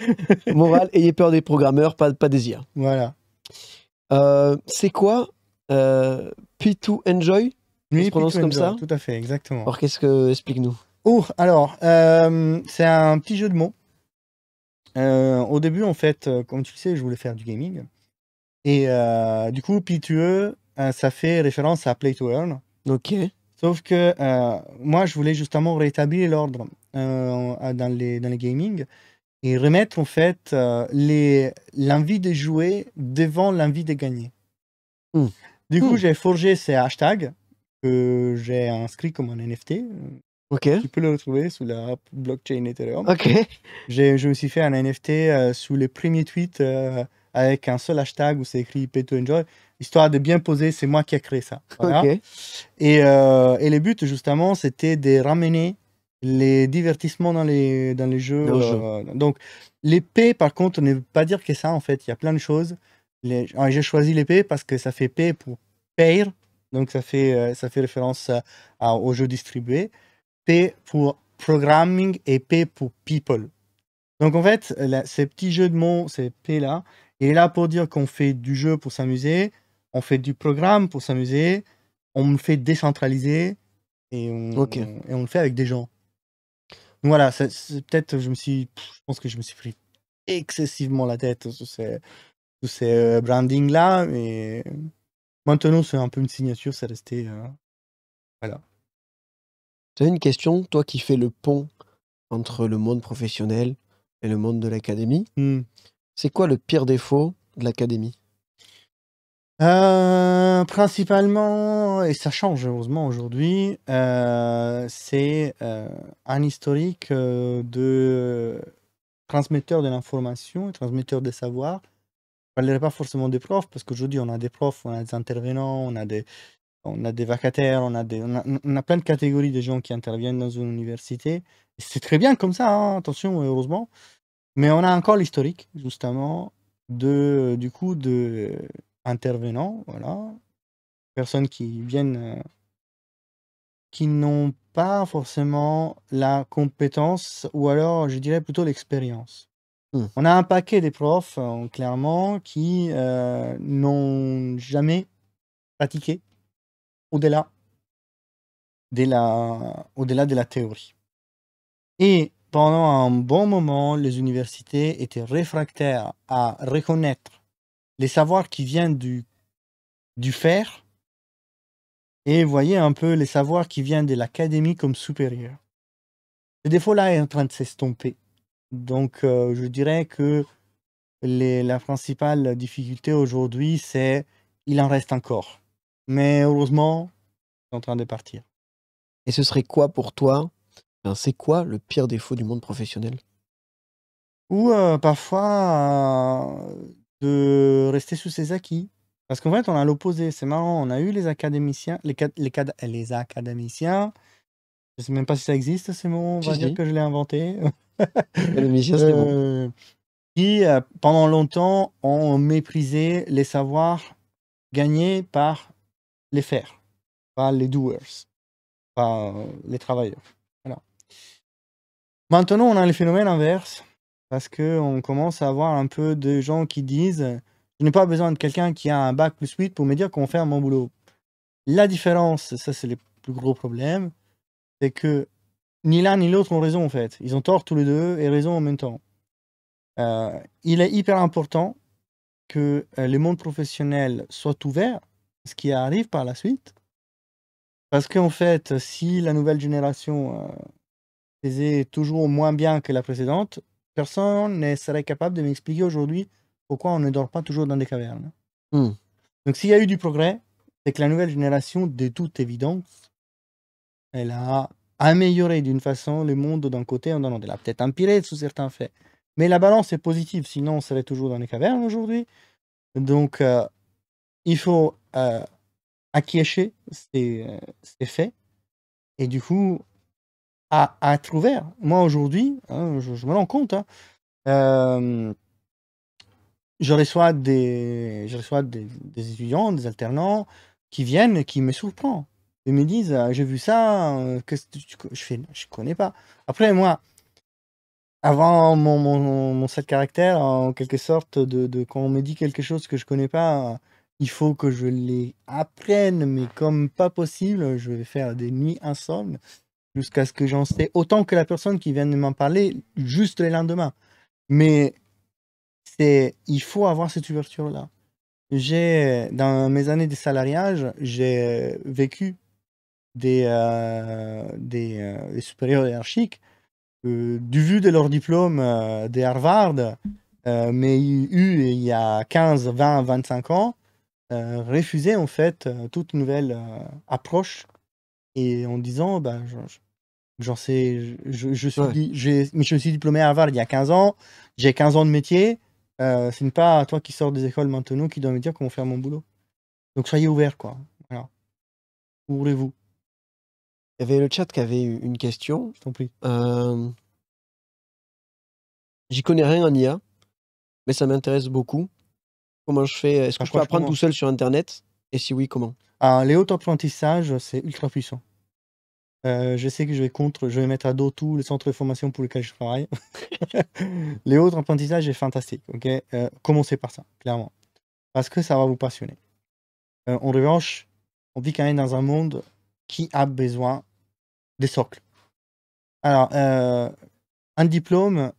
Moral, ayez peur des programmeurs, pas, pas des Voilà. Euh, c'est quoi euh, P2 Enjoy oui, comme Enjoy, ça Tout à fait, exactement. Alors, qu'est-ce que... Explique-nous. Oh, alors, euh, c'est un petit jeu de mots. Euh, au début, en fait, euh, comme tu le sais, je voulais faire du gaming. Et du coup, P2E, ça fait référence à Play to Earn. Ok. Sauf que moi, je voulais justement rétablir l'ordre dans, les, dans les gaming et remettre en fait l'envie de jouer devant l'envie de gagner. Hmm. Du coup, hmm. j'ai forgé ces hashtags que j'ai inscrits comme un NFT, Ok. Tu peux le retrouver sous la blockchain Ethereum. Ok. Je me suis fait un NFT euh, sous les premiers tweets euh, avec un seul hashtag où c'est écrit p 2 Enjoy, histoire de bien poser, c'est moi qui ai créé ça. Et, euh, et le but, justement, c'était de ramener les divertissements dans les, dans les jeux. donc, l'épée, par contre, ne veut pas dire que ça, en fait. Il y a plein de choses. Ah, j'ai choisi l'épée parce que ça fait P pour payer. Donc, ça fait, ça fait référence aux jeux distribués. P pour programming et P pour people. Donc en fait, ces petits jeux de mots, ces P là, il est là pour dire qu'on fait du jeu pour s'amuser, on fait du programme pour s'amuser, on le fait décentraliser et on, et on le fait avec des gens. Donc voilà, peut-être je me suis, je pense que je me suis pris excessivement la tête sur ces, sur ces euh, brandings là, mais maintenant c'est un peu une signature, c'est resté euh, voilà. Tu as une question, toi qui fais le pont entre le monde professionnel et le monde de l'académie. Hmm. C'est quoi le pire défaut de l'académie euh, Principalement, et ça change heureusement aujourd'hui, euh, c'est euh, un historique de transmetteur de l'information, transmetteur de savoir. Je ne parlerai pas forcément des profs, parce qu'aujourd'hui, on a des profs, on a des intervenants, on a des, on a des vacataires, on a, des, on a, plein de catégories de gens qui interviennent dans une université. C'est très bien comme ça, hein, attention, heureusement. Mais on a encore l'historique, justement, de, euh, du coup, d'intervenants, euh, voilà, personnes qui viennent, euh, qui n'ont pas forcément la compétence, ou alors, je dirais plutôt l'expérience. Hmm. On a un paquet des profs, clairement, qui n'ont jamais pratiqué au-delà de la, au-delà de la théorie. Et pendant un bon moment, les universités étaient réfractaires à reconnaître les savoirs qui viennent du, du faire et voyez un peu les savoirs qui viennent de l'académie comme supérieurs. Ce défaut-là est en train de s'estomper. Donc, euh, je dirais que la principale difficulté aujourd'hui, c'est il en reste encore. Mais heureusement, c'est en train de partir. Et ce serait quoi pour toi C'est quoi le pire défaut du monde professionnel Ou euh, parfois euh, de rester sous ses acquis. Parce qu'en fait, on a l'opposé. C'est marrant, on a eu les académiciens, les, les, les académiciens. Je ne sais même pas si ça existe, c'est bon, on va dire que je l'ai inventé. académiciens, c'est bon. Euh, qui, pendant longtemps, ont méprisé les savoirs gagnés par les faire, pas les doers, pas euh, les travailleurs. Maintenant, on a le phénomène inverse, parce qu'on commence à avoir un peu de gens qui disent Je n'ai pas besoin de quelqu'un qui a un bac plus 8 pour me dire comment faire mon boulot. La différence, ça c'est le plus gros problème, c'est que ni l'un ni l'autre ont raison en fait. Ils ont tort tous les deux et raison en même temps. Euh, il est hyper important que euh, le monde professionnel soit ouvert ce qui arrive par la suite. Parce qu'en fait, si la nouvelle génération faisait euh, toujours moins bien que la précédente, personne ne serait capable de m'expliquer aujourd'hui pourquoi on ne dort pas toujours dans des cavernes. Hmm. Donc s'il y a eu du progrès, c'est que la nouvelle génération, de toute évidence, elle a amélioré d'une façon le monde d'un côté en donnant. Elle a peut-être empiré sous certains faits. Mais la balance est positive, sinon on serait toujours dans les cavernes aujourd'hui. Donc euh, il faut euh, acquiescer ces, faits et du coup, à, être ouvert. Moi aujourd'hui, hein, je, me rends compte, hein, euh, je reçois, des, je reçois des, étudiants, des alternants qui viennent et qui me surprennent. Ils me disent euh, J'ai vu ça, que je fais Je connais pas. Après, moi, avant mon, mon, mon caractère, en quelque sorte, de, de, quand on me dit quelque chose que je connais pas, il faut que je les apprenne, mais comme pas possible, je vais faire des nuits ensemble jusqu'à ce que j'en sais autant que la personne qui vient de m'en parler juste le lendemain Mais c'est, il faut avoir cette ouverture-là. J'ai, dans mes années de salariage, j'ai vécu des, euh, euh, des, supérieurs hiérarchiques euh, du vu de leur diplôme des Harvard, mais eu il y a 15, 20, 25 ans, euh, refuser en fait euh, toute nouvelle euh, approche et en disant bah, j'en sais, je, suis, je suis diplômé à Harvard il y a 15 ans, j'ai 15 ans de métier, ce n'est pas toi qui sors des écoles maintenant qui dois me dire comment faire mon boulot. Donc soyez ouvert quoi. Voilà. Ouvrez-vous. Il y avait le chat qui avait une question. Je t'en J'y connais rien en IA, mais ça m'intéresse beaucoup. Comment je fais Est-ce que je peux apprendre tout seul sur Internet Et si oui, comment Alors, les autres apprentissages, c'est ultra puissant. Euh, je sais que je vais contre, je vais mettre à dos tout le centre de formation pour lequel je travaille. les autres apprentissages est fantastique. Ok, euh, commencez par ça, clairement, parce que ça va vous passionner. Euh, en revanche, on vit quand même dans un monde qui a besoin des socles. Alors, un diplôme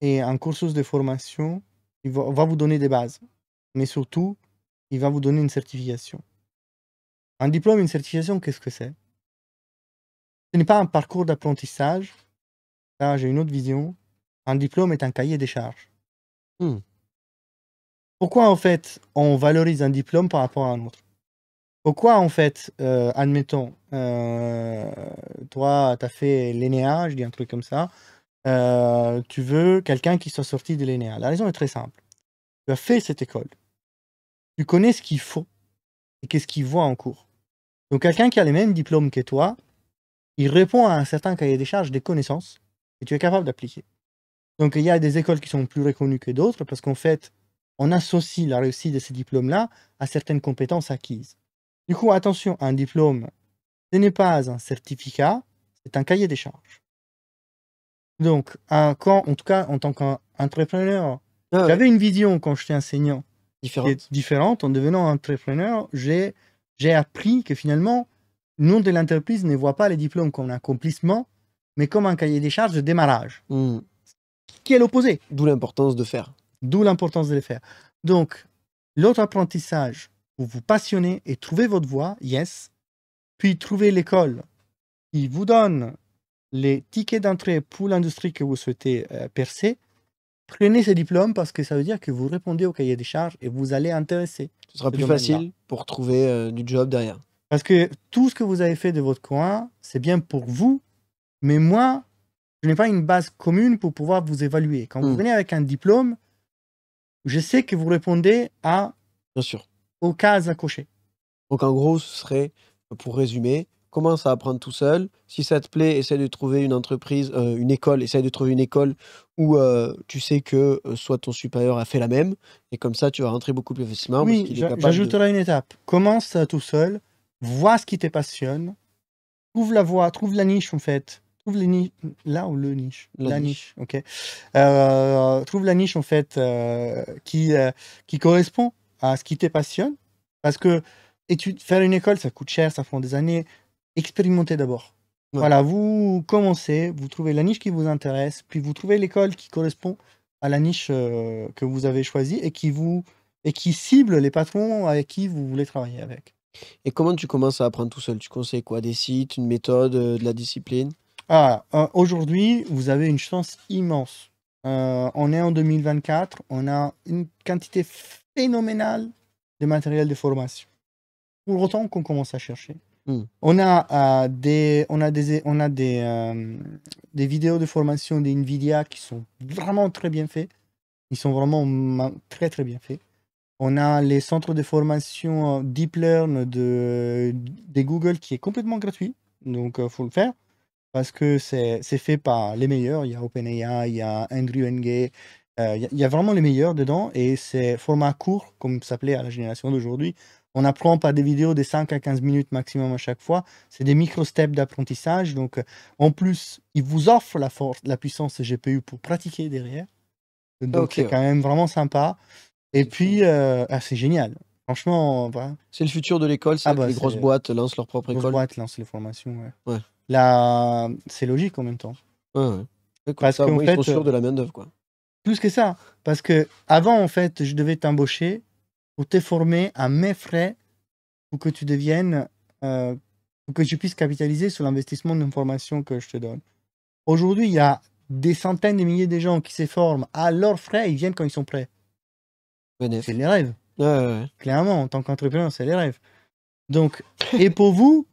et un cursus de formation il va vous donner des bases mais surtout, il va vous donner une certification. Un diplôme, une certification, qu'est-ce que c'est Ce n'est pas un parcours d'apprentissage. Là, j'ai une autre vision. Un diplôme est un cahier des charges. Hmm. Pourquoi, en fait, on valorise un diplôme par rapport à un autre Pourquoi, en fait, euh, admettons, euh, toi, tu as fait l'ENA, je dis un truc comme ça, euh, tu veux quelqu'un qui soit sorti de l'ENA La raison est très simple. Tu as fait cette école tu connais ce qu'il faut et qu'est-ce qu'il voit en cours. Donc quelqu'un qui a les mêmes diplômes que toi, il répond à un certain cahier des charges des connaissances et tu es capable d'appliquer. Donc il y a des écoles qui sont plus reconnues que d'autres parce qu'en fait, on associe la réussite de ces diplômes-là à certaines compétences acquises. Du coup, attention, un diplôme, ce n'est pas un certificat, c'est un cahier des charges. Donc, quand, en tout cas, en tant qu'entrepreneur, ah j'avais une vision quand j'étais enseignant différente. En devenant entrepreneur, j'ai, j'ai appris que finalement, le de l'entreprise ne voit pas les diplômes comme un accomplissement, mais comme un cahier des charges de démarrage, hmm. qui est l'opposé. D'où l'importance de faire. D'où l'importance de les faire. Donc, l'autre apprentissage, vous vous passionnez et trouvez votre voie, yes, puis trouvez l'école qui vous donne les tickets d'entrée pour l'industrie que vous souhaitez euh, percer, prenez ce diplôme parce que ça veut dire que vous répondez au cahier des charges et vous allez intéresser. Ce sera plus facile pour trouver euh, du job derrière. Parce que tout ce que vous avez fait de votre coin, c'est bien pour vous, mais moi, je n'ai pas une base commune pour pouvoir vous évaluer. Quand vous hmm. venez avec un diplôme, je sais que vous répondez à bien sûr. aux cases à cocher. Donc en gros, ce serait, pour résumer, commence à apprendre tout seul. Si ça te plaît, essaie de trouver une entreprise, euh, une école, essaie de trouver une école où tu sais que soit ton supérieur a fait la même, et comme ça tu vas rentrer beaucoup plus facilement. Oui, j'ajouterai une étape. Commence euh, tout seul, vois ce qui te passionne, trouve la voie, trouve la niche en fait. Trouve les là où le niche La, niche. ok. Euh, trouve la niche en fait euh, qui, qui correspond à ce qui te passionne. Parce que faire une école, ça coûte cher, ça prend des années. Expérimenter d'abord. Voilà, vous commencez, vous trouvez la niche qui vous intéresse, puis vous trouvez l'école qui correspond à la niche euh, que vous avez choisie et qui vous et qui cible les patrons avec qui vous voulez travailler avec. Et comment tu commences à apprendre tout seul Tu conseilles quoi Des sites, une méthode, euh, de la discipline ah, euh, Aujourd'hui, vous avez une chance immense. on est en 2024, on a une quantité phénoménale de matériel de formation. Pour autant qu'on commence à chercher. Hmm. Euh, on a des, on a on a euh, des, vidéos de formation d'NVIDIA qui sont vraiment très bien faites. Ils sont vraiment très très bien faits. On a les centres de formation euh, deep learn de, Google qui est complètement gratuit, donc faut le faire parce que c'est fait par les meilleurs. Il y a OpenAI, il y a Andrew Ng, il y a vraiment les meilleurs dedans et c'est format court, comme s'appelait à la génération d'aujourd'hui, on apprend par des vidéos de 5 à 15 minutes maximum à chaque fois. C'est des micro-steps d'apprentissage. Donc, euh, en plus, ils vous offrent la force, la puissance GPU pour pratiquer derrière. Donc, c'est quand même vraiment sympa. Et puis, euh, ah, c'est génial. Franchement, c'est le futur de l'école. c'est ah bah, les grosses boîtes lancent leur propre école. les grosses boîtes lancent les formations. Ouais. Là, c'est logique en même temps. Ouais, Parce euh, de la main d'œuvre, Plus que ça, parce que avant, en fait, je devais t'embaucher pour te former à mes frais pour que tu deviennes, euh, pour que tu puisses capitaliser sur l'investissement formation que je te donne. Aujourd'hui, il y a des centaines de milliers de gens qui se forment à leurs frais, ils viennent quand ils sont prêts. C'est les rêves. Clairement, en tant qu'entrepreneur, c'est les rêves. Donc, et pour vous,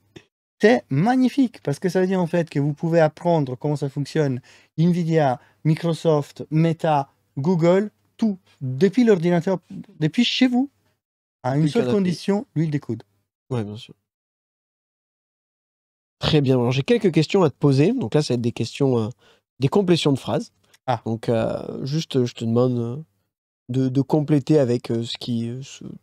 c'est magnifique parce que ça veut dire en fait que vous pouvez apprendre comment ça fonctionne Nvidia, Microsoft, Meta, Google tout, depuis l'ordinateur, depuis chez vous, à une seule condition, l'huile des coudes. Ouais, bien sûr. Très bien. Alors, j'ai quelques questions à te poser. Donc là, ça va être des questions, euh, des complétions de phrases. Ah. Donc, euh, juste, je te demande euh, de, de compléter avec ce qui,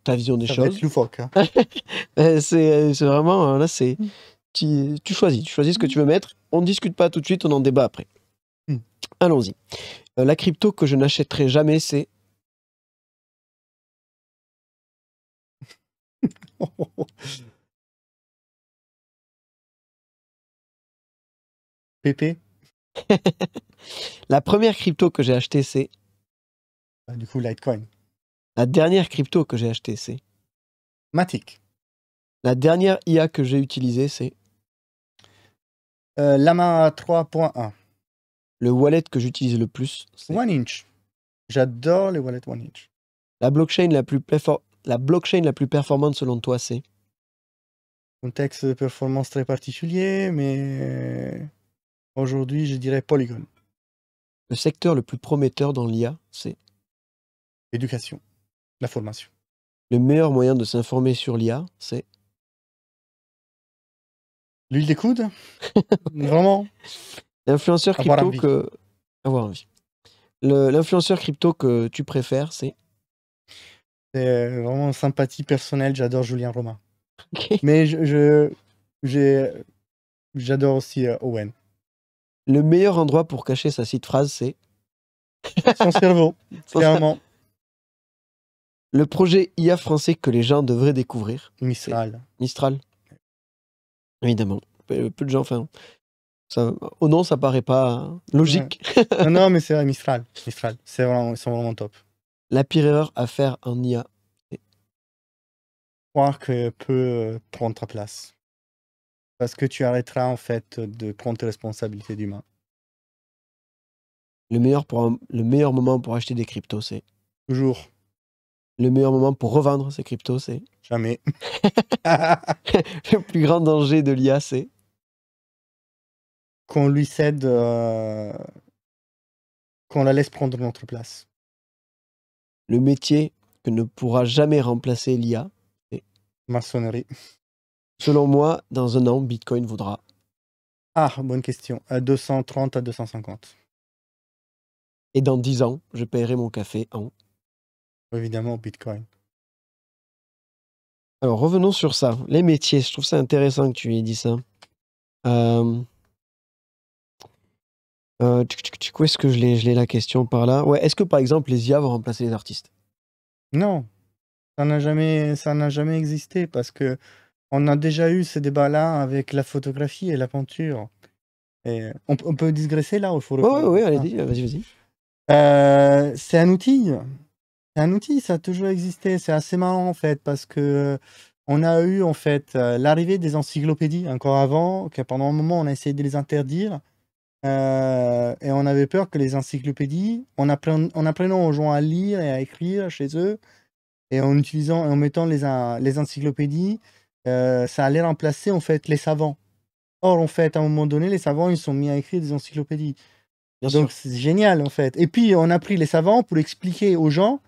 ta vision des choses. Va être loufoque. Hein. c'est, c'est vraiment, là, c'est, mm. tu, tu choisis. Tu choisis ce que tu veux mettre. On ne discute pas tout de suite, on en débat après allons-y. Euh, la crypto que je n'achèterai jamais, c'est. Pépé La première crypto que j'ai achetée, c'est. Ah, du coup, Litecoin. La dernière crypto que j'ai achetée, c'est. Matic. La dernière IA que j'ai utilisée, c'est. Euh, Lama 3.1 le wallet que j'utilise le plus, c'est One Inch. J'adore les wallets One Inch. La blockchain la plus, la blockchain la plus performante selon toi, c'est Contexte de performance très particulier, mais aujourd'hui, je dirais Polygon. Le secteur le plus prometteur dans l'IA, c'est L'éducation, la formation. Le meilleur moyen de s'informer sur l'IA, c'est L'huile des coudes Vraiment L'influenceur crypto que. Avoir envie. L'influenceur crypto que tu préfères, c'est. C'est euh, vraiment sympathie personnelle, j'adore Julien Romain. Mais je. J'adore aussi euh, Owen. Le meilleur endroit pour cacher sa site phrase, c'est. Son cerveau, clairement. Le projet IA français que les gens devraient découvrir. Mistral. Mistral. Évidemment. Peu de gens, enfin, Oh au nom, ça paraît pas logique. non, mais c'est vrai, Mistral. Mistral. C'est vraiment, ils sont vraiment top. La pire erreur à faire en IA. Croire que peut euh, prendre ta place. Parce que tu arrêteras en fait de prendre tes responsabilités d'humain. Le meilleur, le meilleur moment pour acheter des cryptos, c'est Toujours. Le meilleur moment pour revendre ces cryptos, c'est Jamais. le plus grand danger de l'IA, c'est qu'on lui cède, euh, qu'on la laisse prendre notre place. Le métier que ne pourra jamais remplacer l'IA. est Maçonnerie. Selon moi, dans un an, Bitcoin vaudra. Ah, bonne question. À 230 à 250. Et dans 10 ans, je paierai mon café en. Évidemment, Bitcoin. Alors revenons sur ça. Les métiers, je trouve ça intéressant que tu aies dit ça. Euh, euh, où est-ce que je l'ai, la question par là Ouais, est-ce que par exemple les IA vont remplacer les artistes Non, ça n'a jamais, ça n'a jamais existé parce que on a déjà eu ces débats-là avec la photographie et la peinture. Et on, peut digresser là au Oui, allez, vas-y, vas-y. Euh, c'est un outil. C'est un outil, ça a toujours existé. C'est assez marrant en fait parce que euh, on a eu en fait euh, l'arrivée des encyclopédies encore avant, pendant un moment on a essayé de les interdire. Euh, et on avait peur que les encyclopédies, en, apprenant aux gens à lire et à écrire chez eux, et en utilisant, en mettant les, les encyclopédies, euh, ça allait remplacer en fait les savants. Or, en fait, à un moment donné, les savants, ils sont mis à écrire des encyclopédies. Donc, c'est génial, en fait. Et puis, on a pris les savants pour expliquer aux gens,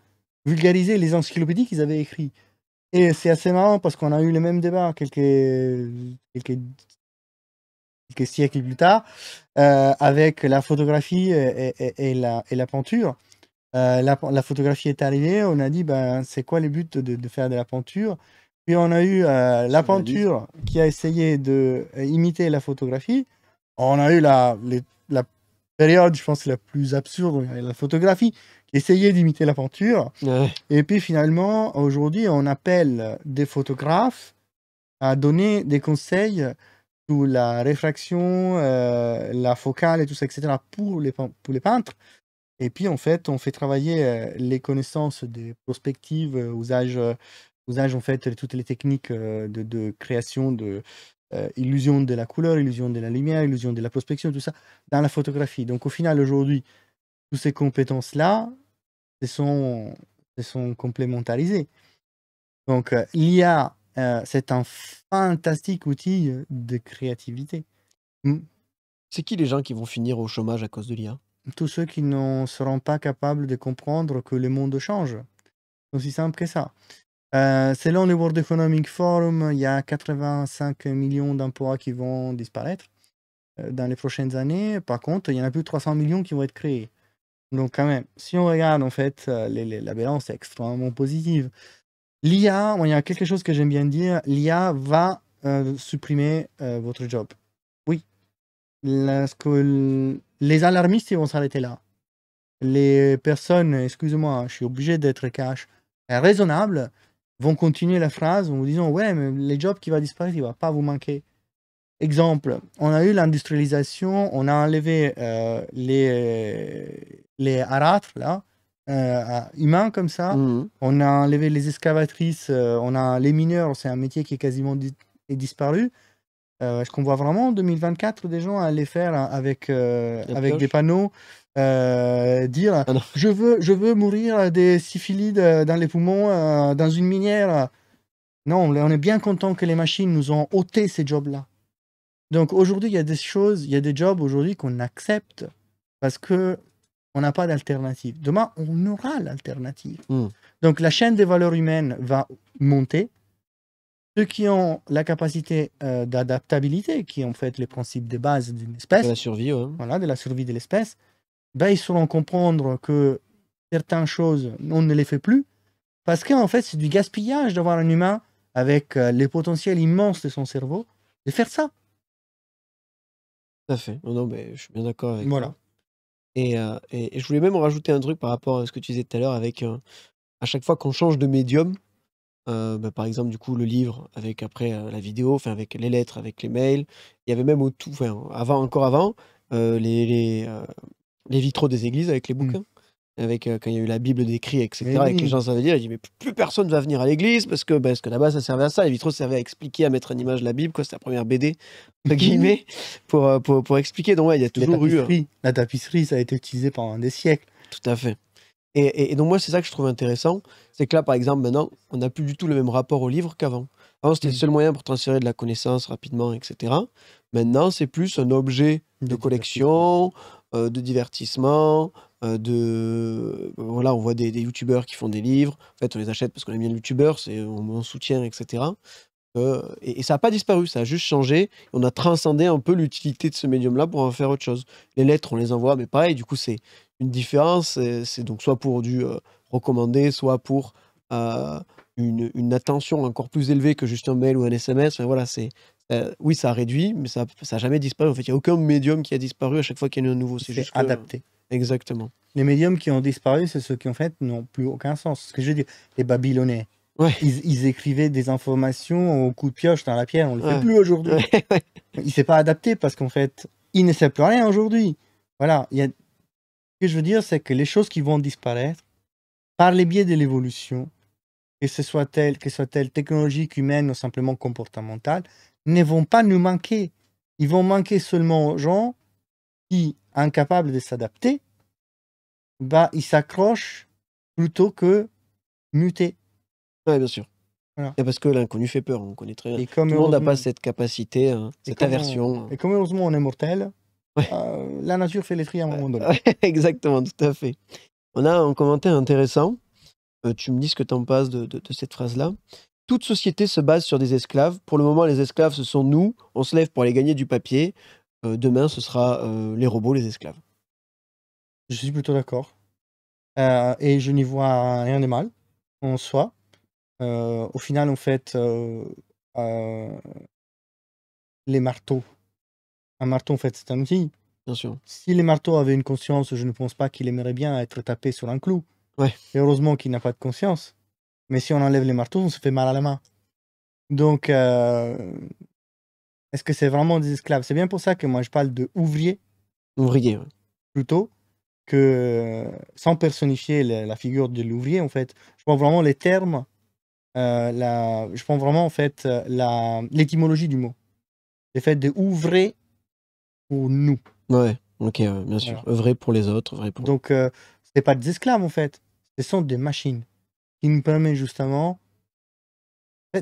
vulgariser les encyclopédies qu'ils avaient écrites. Et c'est assez marrant parce qu'on a eu les mêmes débats quelques quelques siècles plus tard, euh, avec la photographie et, et, la, peinture. Euh, la, photographie est arrivée, on a dit ben, c'est quoi les buts de, faire de la peinture Puis on a eu euh, la peinture qui a essayé d'imiter la photographie. On a eu la, la période, je pense, la plus absurde, la photographie, qui essayait d'imiter la peinture. Et puis finalement, aujourd'hui, on appelle des photographes à donner des conseils la réfraction, euh, la focale et tout ça, etc. pour les, pour les peintres. Et puis, en fait, on fait travailler euh, les connaissances des prospectives, usage euh, usage, en fait, toutes les techniques de, de création de illusion de la couleur, illusion de la lumière, illusion de la prospection, tout ça, dans la photographie. Donc, au final, aujourd'hui, toutes ces compétences-là, se sont, complémentarisées, sont complémentarisées. Donc, a euh, c'est un fantastique outil euh, de créativité. Mmh. C'est qui les gens qui vont finir au chômage à cause de l'IA Tous ceux qui ne seront pas capables de comprendre que le monde change. Aussi simple que ça. Euh, selon le World Economic Forum, il y a 85 millions d'emplois qui vont disparaître dans les prochaines années. Par contre, il y en a plus de 300 millions qui vont être créés. Donc quand même, si on regarde en fait, la balance est extrêmement positive. L'IA, il y a quelque chose que j'aime bien dire, l'IA va euh, supprimer euh, votre job. Oui. les alarmistes vont s'arrêter là. Les personnes, excusez-moi, je suis obligé d'être cash, raisonnables, vont continuer la phrase en vous disant Ouais, mais les jobs qui va disparaître, il va pas vous manquer. Exemple, on a eu l'industrialisation, on a enlevé euh, les, les aratres, là, euh, humain comme ça. Mmh. On a enlevé les excavatrices, euh, on a les mineurs, c'est un métier qui est quasiment disparu. Est-ce euh, qu'on voit vraiment en 2024 des gens aller faire hein, avec, avec des panneaux dire ah je veux je veux mourir des syphilides dans les poumons dans une minière non on est bien content que les machines nous ont ôté ces jobs là donc aujourd'hui il y a des choses il y a des jobs aujourd'hui qu'on accepte parce que on n'a pas d'alternative. Demain, on aura l'alternative. Hmm. Donc la chaîne des valeurs humaines va monter. Ceux qui ont la capacité euh, d'adaptabilité, qui en fait les principes de base d'une espèce, de la survie, voilà, de la survie de l'espèce, ben, ils sauront comprendre que certaines choses, on ne les fait plus, parce qu'en fait, c'est du gaspillage d'avoir un humain avec euh, les potentiels immenses de son cerveau, de faire ça. Tout à fait. Non, mais je suis bien d'accord avec Voilà. Euh, et, et, je voulais même rajouter un truc par rapport à ce que tu disais tout à l'heure avec euh, à chaque fois qu'on change de médium, euh, bah, par exemple du coup le livre avec après la vidéo, enfin avec les lettres, avec les mails, il y avait même au tout, enfin avant encore avant les, les vitraux des églises avec les mmh. bouquins avec euh, quand il y a eu la Bible décrite, etc., Et les gens ça veut dire, mais plus personne va venir à l'église parce que parce que là-bas ça servait à ça. Et Vitro servait à expliquer, à mettre en image la Bible, quoi, la première BD entre guillemets pour, euh, pour, pour expliquer. Donc ouais, il y a toujours la eu. La tapisserie, ça a été utilisé pendant des siècles. Tout à fait. Et, et, donc moi c'est ça que je trouve intéressant, c'est que là par exemple maintenant on n'a plus du tout le même rapport au livre qu'avant. Avant, c'était le seul moyen pour transférer de la connaissance rapidement, etc. Maintenant, c'est plus un objet de collection, de divertissement, euh, euh, de euh, voilà on voit des, youtubeurs qui font des livres en fait on les achète parce qu'on aime bien le youtubeur c'est on, soutient etc euh, et, ça n'a pas disparu ça a juste changé on a transcendé un peu l'utilité de ce médium là pour en faire autre chose les lettres on les envoie mais pareil du coup c'est une différence c'est donc soit pour du recommander recommandé soit pour une, attention encore plus élevée que juste un mail ou un SMS voilà c'est oui, ça a réduit, mais ça n'a jamais disparu. En fait, il n'y a aucun médium qui a disparu à chaque fois qu'il y a un nouveau. C'est juste adapté. Exactement. Les médiums qui ont disparu, c'est ceux qui en fait n'ont plus aucun sens. Ce que je veux dire, les Babylonais, ils, écrivaient des informations au coup de pioche dans la pierre. On ne le fait plus aujourd'hui. Ouais, il s'est pas adapté parce qu'en fait, il ne sait plus rien aujourd'hui. Voilà. Il Ce que je veux dire, c'est que les choses qui vont disparaître par les biais de l'évolution, que ce soit telle, que soit telle technologique, humaine ou simplement comportementale, ne vont pas nous manquer. Ils vont manquer seulement aux gens qui, incapable de s'adapter, bah, il s'accroche plutôt que muter. Oui, bien sûr. parce que l'inconnu fait peur, on connaît très bien. Et comme Tout n'a pas cette capacité, hein, cette aversion. et comme heureusement on est mortel, euh, la nature fait les tri à un moment Exactement, tout à fait. On a un commentaire intéressant. Euh, tu me dis ce que tu en penses de, de cette phrase-là. Toute société se base sur des esclaves. Pour le moment, les esclaves, ce sont nous. On se lève pour aller gagner du papier. Euh, demain, ce sera euh, les robots, les esclaves. Je suis plutôt d'accord. Euh, et je n'y vois rien de mal en soi. au final, en fait, les marteaux. Un marteau, en fait, c'est un outil. Bien sûr. Si les marteaux avaient une conscience, je ne pense pas qu'il aimerait bien être tapé sur un clou. Ouais. Et heureusement qu'il n'a pas de conscience. Mais si on enlève les marteaux, on se fait mal à la main. Donc, est-ce que c'est vraiment des esclaves C'est bien pour ça que moi je parle de ouvriers. Ouvriers, oui. Plutôt que sans personnifier la, figure de l'ouvrier, en fait. Je prends vraiment les termes, euh, je prends vraiment en fait euh, l'étymologie du mot. Le fait de ouvrir pour nous. Ouais, ok, bien sûr. Voilà. pour les autres, pour. Donc, euh, c'est pas des esclaves en fait. Ce sont des machines qui nous permettent justement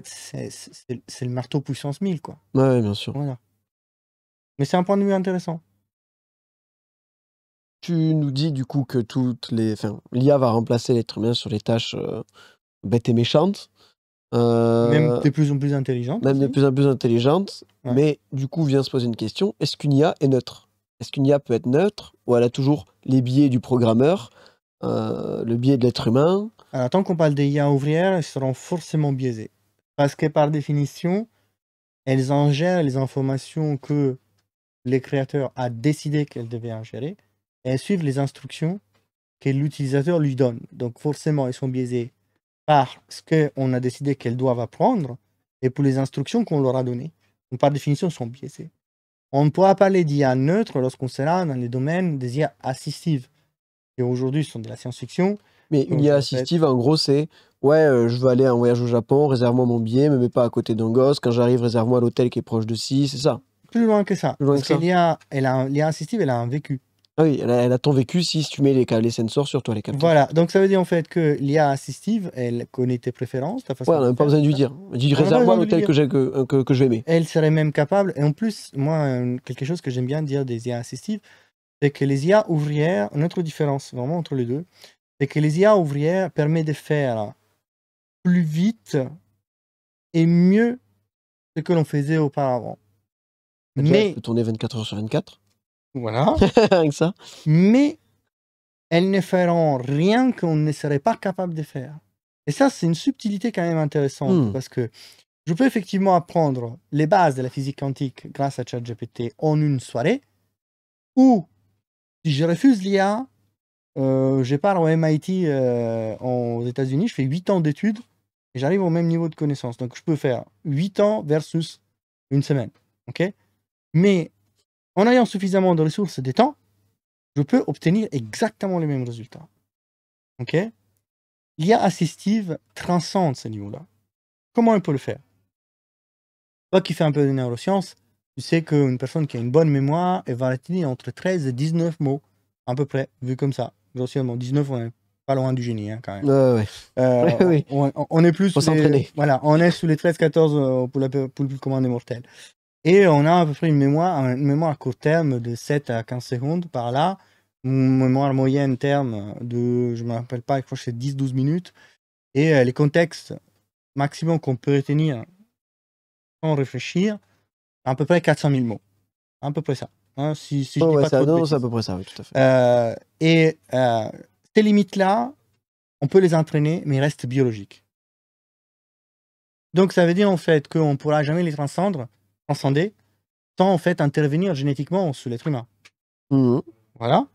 c'est le marteau puissance 1000, quoi. bien sûr. Mais c'est un point de vue intéressant. Tu nous dis du coup que toutes les, enfin, l'IA va remplacer l'être humain sur les tâches euh, bêtes et méchantes. Euh, même de plus en plus intelligente. Même de plus en plus intelligente. Mais du coup, vient se poser une question est-ce qu'une IA est neutre Est-ce qu'une IA peut être neutre ou elle a toujours les biais du programmeur, euh, le biais de l'être humain Alors, tant qu'on parle des IA ouvrières, elles seront forcément biaisées. Parce que par définition, elles en les informations que les créateurs a décidé qu'elles devaient ingérer et elles suivent les instructions que l'utilisateur lui donne. Donc forcément, elles sont biaisées par ce qu'on a décidé qu'elles doivent apprendre et pour les instructions qu'on leur a données. Donc par définition, elles sont biaisées. On ne pourra parler d'IA neutre lorsqu'on sera dans les domaines des IA assistives, qui aujourd'hui sont de la science-fiction. Mais une IA assistive, en gros, c'est ouais, euh, je veux aller en un voyage au Japon, réserve-moi mon billet, me mets pas à côté d'un gosse. Quand j'arrive, réserve-moi l'hôtel qui est proche de ci, c'est ça. Plus loin que ça. parce que Lia, elle a, Lia assistive, elle a un vécu. Ah oui, elle a, ton vécu si tu mets les, les sensors sur toi, les capteurs. Voilà, donc ça veut dire en fait que l'IA assistive, elle connaît tes préférences, ta façon Ouais, on n'a pas besoin de lui dire. Elle dit réserve-moi l'hôtel que, que, que, que je vais aimer. Elle serait même capable, et en plus, moi, euh, quelque chose que j'aime bien dire des IA assistives, c'est que les IA ouvrières, notre différence vraiment entre les deux, c'est que les IA ouvrières permettent de faire plus vite et mieux ce que l'on faisait auparavant. Mais, tourner 24 heures sur 24 Voilà. Avec ça. Mais elles ne feront rien qu'on ne serait pas capable de faire. Et ça, c'est une subtilité quand même intéressante hmm. parce que je peux effectivement apprendre les bases de la physique quantique grâce à ChatGPT en une soirée ou si je refuse l'IA, euh, je parle au MIT euh, aux États-Unis, je fais 8 ans d'études et j'arrive au même niveau de connaissance. Donc je peux faire 8 ans versus une semaine. Mais en ayant suffisamment de ressources et de temps, je peux obtenir exactement les mêmes résultats. ok a assistive transcende ce niveau-là. Comment on peut le faire Toi qui fais un peu de neurosciences, tu sais qu'une personne qui a une bonne mémoire, elle va retenir entre 13 et 19 mots, à peu près, vu comme ça grossièrement. 19, on est pas loin du génie, hein, quand même. Ouais, ouais. Euh, on, est plus. Voilà, on est sous les 13-14 euh, pour, la, pour le commande mortels. Et on a à peu près une mémoire, une mémoire à court terme de 7 à 15 secondes par là. Une mémoire moyenne terme de, je ne me rappelle pas, je crois que c'est 10-12 minutes. Et euh, les contextes maximum qu'on peut retenir sans réfléchir, à peu près 400 000 mots. À peu près ça si, c'est à peu près ça, tout à fait. Euh, et euh, ces limites-là, on peut les entraîner, mais ils restent biologiques. Donc ça veut dire en fait qu'on ne pourra jamais les transcendre, transcender sans en fait intervenir génétiquement sur l'être humain. Mmh. Voilà.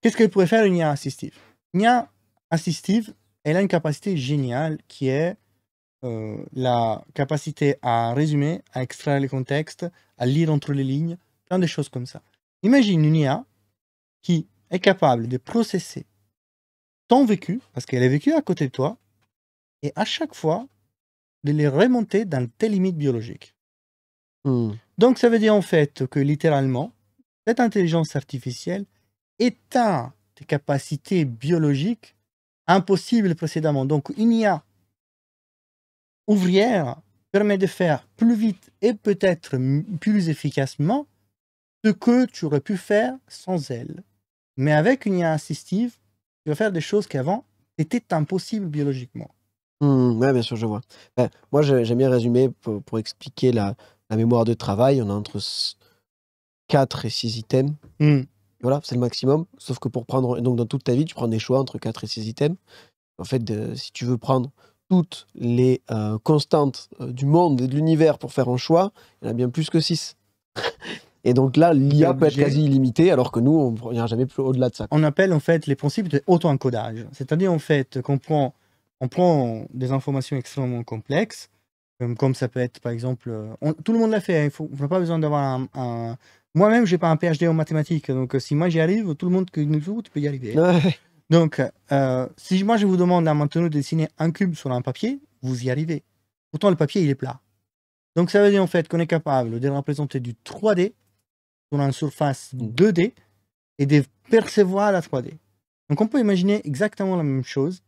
Qu'est-ce qu'elle pourrait faire une IA assistive Une IA assistive, elle a une capacité géniale qui est euh, la capacité à résumer, à extraire les contextes, à lire entre les lignes, des de choses comme ça. Imagine une IA qui est capable de processer ton vécu, parce qu'elle est vécue à côté de toi, et à chaque fois de les remonter dans tes limites biologiques. Hmm. Donc ça veut dire en fait que littéralement, cette intelligence artificielle éteint des capacités biologiques impossibles précédemment. Donc une IA ouvrière permet de faire plus vite et peut-être plus efficacement ce que tu aurais pu faire sans elle. Mais avec une IA assistive, tu vas faire des choses qu'avant étaient impossibles biologiquement. Mmh, oui, bien sûr, je vois. Ben, moi, j'aime bien résumer pour, expliquer la, mémoire de travail. On a entre 4 et 6 items. Mmh. Voilà, c'est le maximum. Sauf que pour prendre, donc dans toute ta vie, tu prends des choix entre 4 et 6 items. En fait, si tu veux prendre toutes les euh, constantes euh, du monde et de l'univers pour faire un choix, il y en a bien plus que 6. Et donc là, l'IA peut être quasi illimitée, alors que nous, on ne revient jamais plus au-delà de ça. On appelle en fait les principes de auto-encodage. C'est-à-dire en fait qu'on prend, on prend des informations extrêmement complexes, comme, ça peut être par exemple. Euh, tout le monde l'a fait, hein, il faut n'a pas besoin d'avoir un. Moi-même, je n'ai pas un PhD en mathématiques, donc euh, si moi j'y arrive, tout le monde qui nous joue, tu peux y arriver. Donc, euh, si moi je vous demande à maintenant de dessiner un cube sur un papier, vous y arrivez. Pourtant, le papier, il est plat. Donc, ça veut dire en fait qu'on est capable de représenter du 3D sur une surface 2D et de percevoir la 3D. Donc on peut imaginer exactement la même chose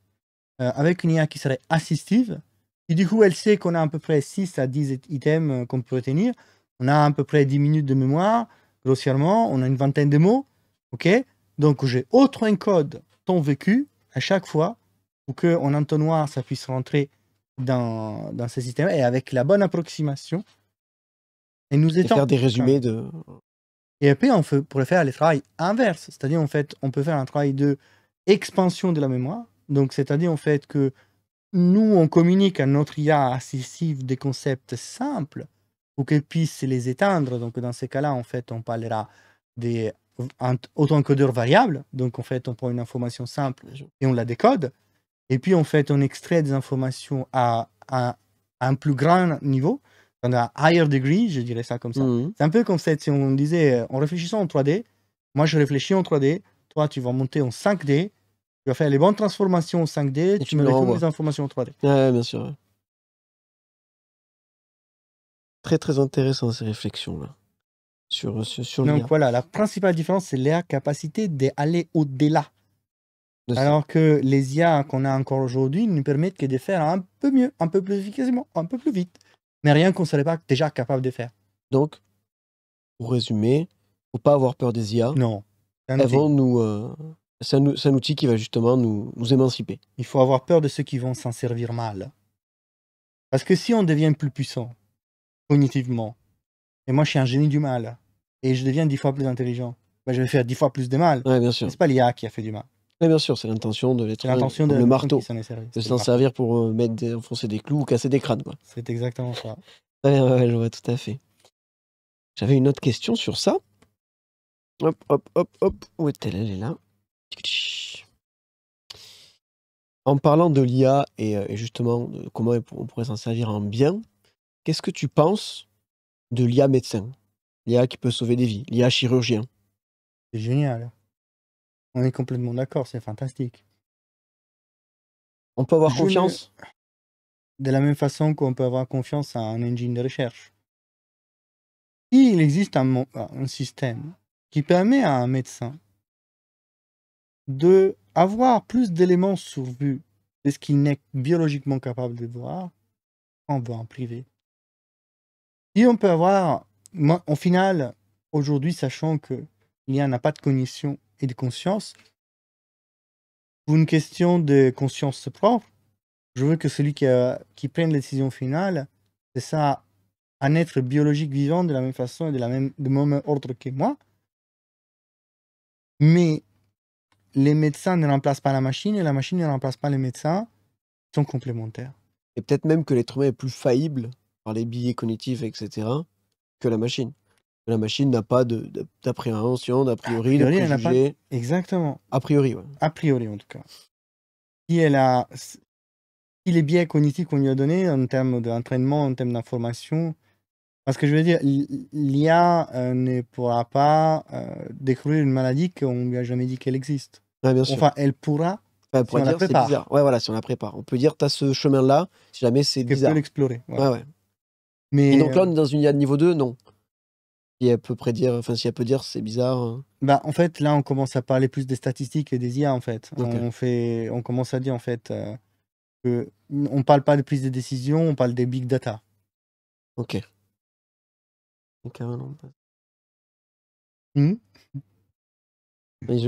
euh, avec une IA qui serait assistive. Et du coup, elle sait qu'on a à peu près 6 à 10 items euh, qu'on peut retenir. On a à peu près 10 minutes de mémoire, grossièrement. On a une vingtaine de mots. OK Donc, j'ai autre encode ton vécu à chaque fois pour qu'en entonnoir, ça puisse rentrer dans, dans ce système. Et avec la bonne approximation, et nous étant... Et faire des résumés de... Et après, on pourrait faire le travail inverse, c'est-à-dire en fait, on peut faire un travail de expansion de la mémoire. Donc, c'est-à-dire en fait que nous, on communique à notre IA assistive des concepts simples pour qu'elle puisse les éteindre. Donc, dans ces cas-là, en fait, on parlera des autoencodeurs variables. Donc, en fait, on prend une information simple et on la décode. Et puis, en fait, on extrait des informations à un plus grand niveau on a higher degree, je dirais ça comme ça. Mhm. C'est un peu comme si on disait, euh, en réfléchissant en 3D, moi je réfléchis en 3D, toi tu vas monter en 5D, tu vas faire les bonnes transformations en 5D, tu, me donnes les informations en 3D. Ouais, bien sûr. Très très intéressant ces réflexions là. Sur, sur Donc voilà, la principale différence, c'est la capacité d'aller au-delà. Alors que les IA qu'on a encore aujourd'hui nous permettent que de faire un peu mieux, un peu plus efficacement, un peu plus vite mais rien qu'on ne serait pas déjà capable de faire. Donc, pour résumer, faut pas avoir peur des IA. Non. nous, euh, c'est un, outil qui va justement nous, émanciper. Il faut avoir peur de ceux qui vont s'en servir mal. Parce que si on devient plus puissant, cognitivement, et moi je suis un génie du mal, et je deviens dix fois plus intelligent, ben, je vais faire dix fois plus de mal. Ouais, bien C'est pas l'IA qui a fait du mal. Oui, bien sûr, c'est l'intention de l'être l'intention le marteau, de s'en servir pour euh, mettre enfoncer des clous ou casser des crânes. Quoi. C'est exactement ça. Ouais, je vois tout à fait. J'avais une autre question sur ça. Hop, hop, hop, hop. Où est-elle Elle est là. En parlant de l'IA euh, et, justement comment on pourrait s'en servir en bien, qu'est-ce que tu penses de l'IA médecin L'IA qui peut sauver des vies, l'IA chirurgien C'est génial. On est complètement d'accord, c'est fantastique. On peut avoir confiance De la même façon qu'on peut avoir confiance à un engine de recherche. Il existe un, système qui permet à un médecin de plus d'éléments sur vue de ce qu'il n'est biologiquement capable de voir on va en privé. Et on peut avoir, au final, aujourd'hui, sachant que il n'y en a pas de cognition et de conscience. Pour une question de conscience propre, je veux que celui qui, a, prenne la décision finale, c'est ça, un être biologique vivant de la même façon et de la même, de même ordre que moi. Mais les médecins ne remplacent pas la machine et la machine ne remplace pas les médecins. Ils sont complémentaires. Et peut-être même que l'être humain est plus faillible par les billets cognitifs, etc., que la machine. La machine n'a pas d'appréhension, d'a priori, de préjugés. Exactement. A priori, A priori, en tout cas. Si elle a... Si les biais cognitifs qu'on lui a donnés en termes d'entraînement, en termes d'information, parce que je veux dire, l'IA euh, ne pourra pas euh, découvrir une maladie qu'on lui a jamais dit qu'elle existe. Ouais, ah, bien sûr. Enfin, elle pourra. si on la prépare. Ouais, voilà, si on la prépare. On peut dire, tu as ce chemin-là, si jamais c'est bizarre. Tu peux l'explorer. Ouais. Mais, donc là, euh, on est dans une IA de niveau 2, non si elle peut prédire, enfin si elle peut dire c'est bizarre. Hein. Bah en fait là on commence à parler plus des statistiques et des IA en fait. On, fait, on commence à dire en fait euh, que on parle pas de prise de décision, on parle des big data. Ok. Mmh.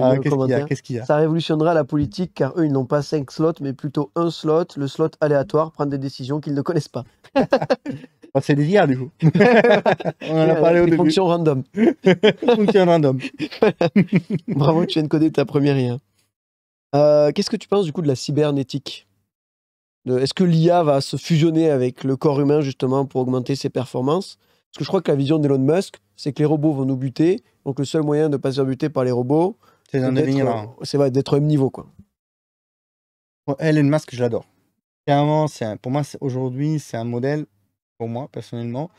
Ah, qu'est-ce y a Ça révolutionnera la politique car eux, ils n'ont pas cinq slots, mais plutôt un slot, le slot aléatoire, prendre des décisions qu'ils ne connaissent pas. c'est des IA, du coup. On en a parlé au début. Fonction random. Fonction random. Bravo, tu viens de coder ta première IA. Euh, qu'est-ce que tu penses, du coup, de la cybernétique Est-ce que l'IA va se fusionner avec le corps humain, justement, pour augmenter ses performances Parce que je crois que la vision d'Elon Musk, c'est que les robots vont nous buter. Donc, le seul moyen de ne pas se faire buter par les robots, c'est d'être au même niveau, quoi. Elon Musk, je l'adore. Clairement, pour moi, aujourd'hui, c'est un modèle pour moi personnellement,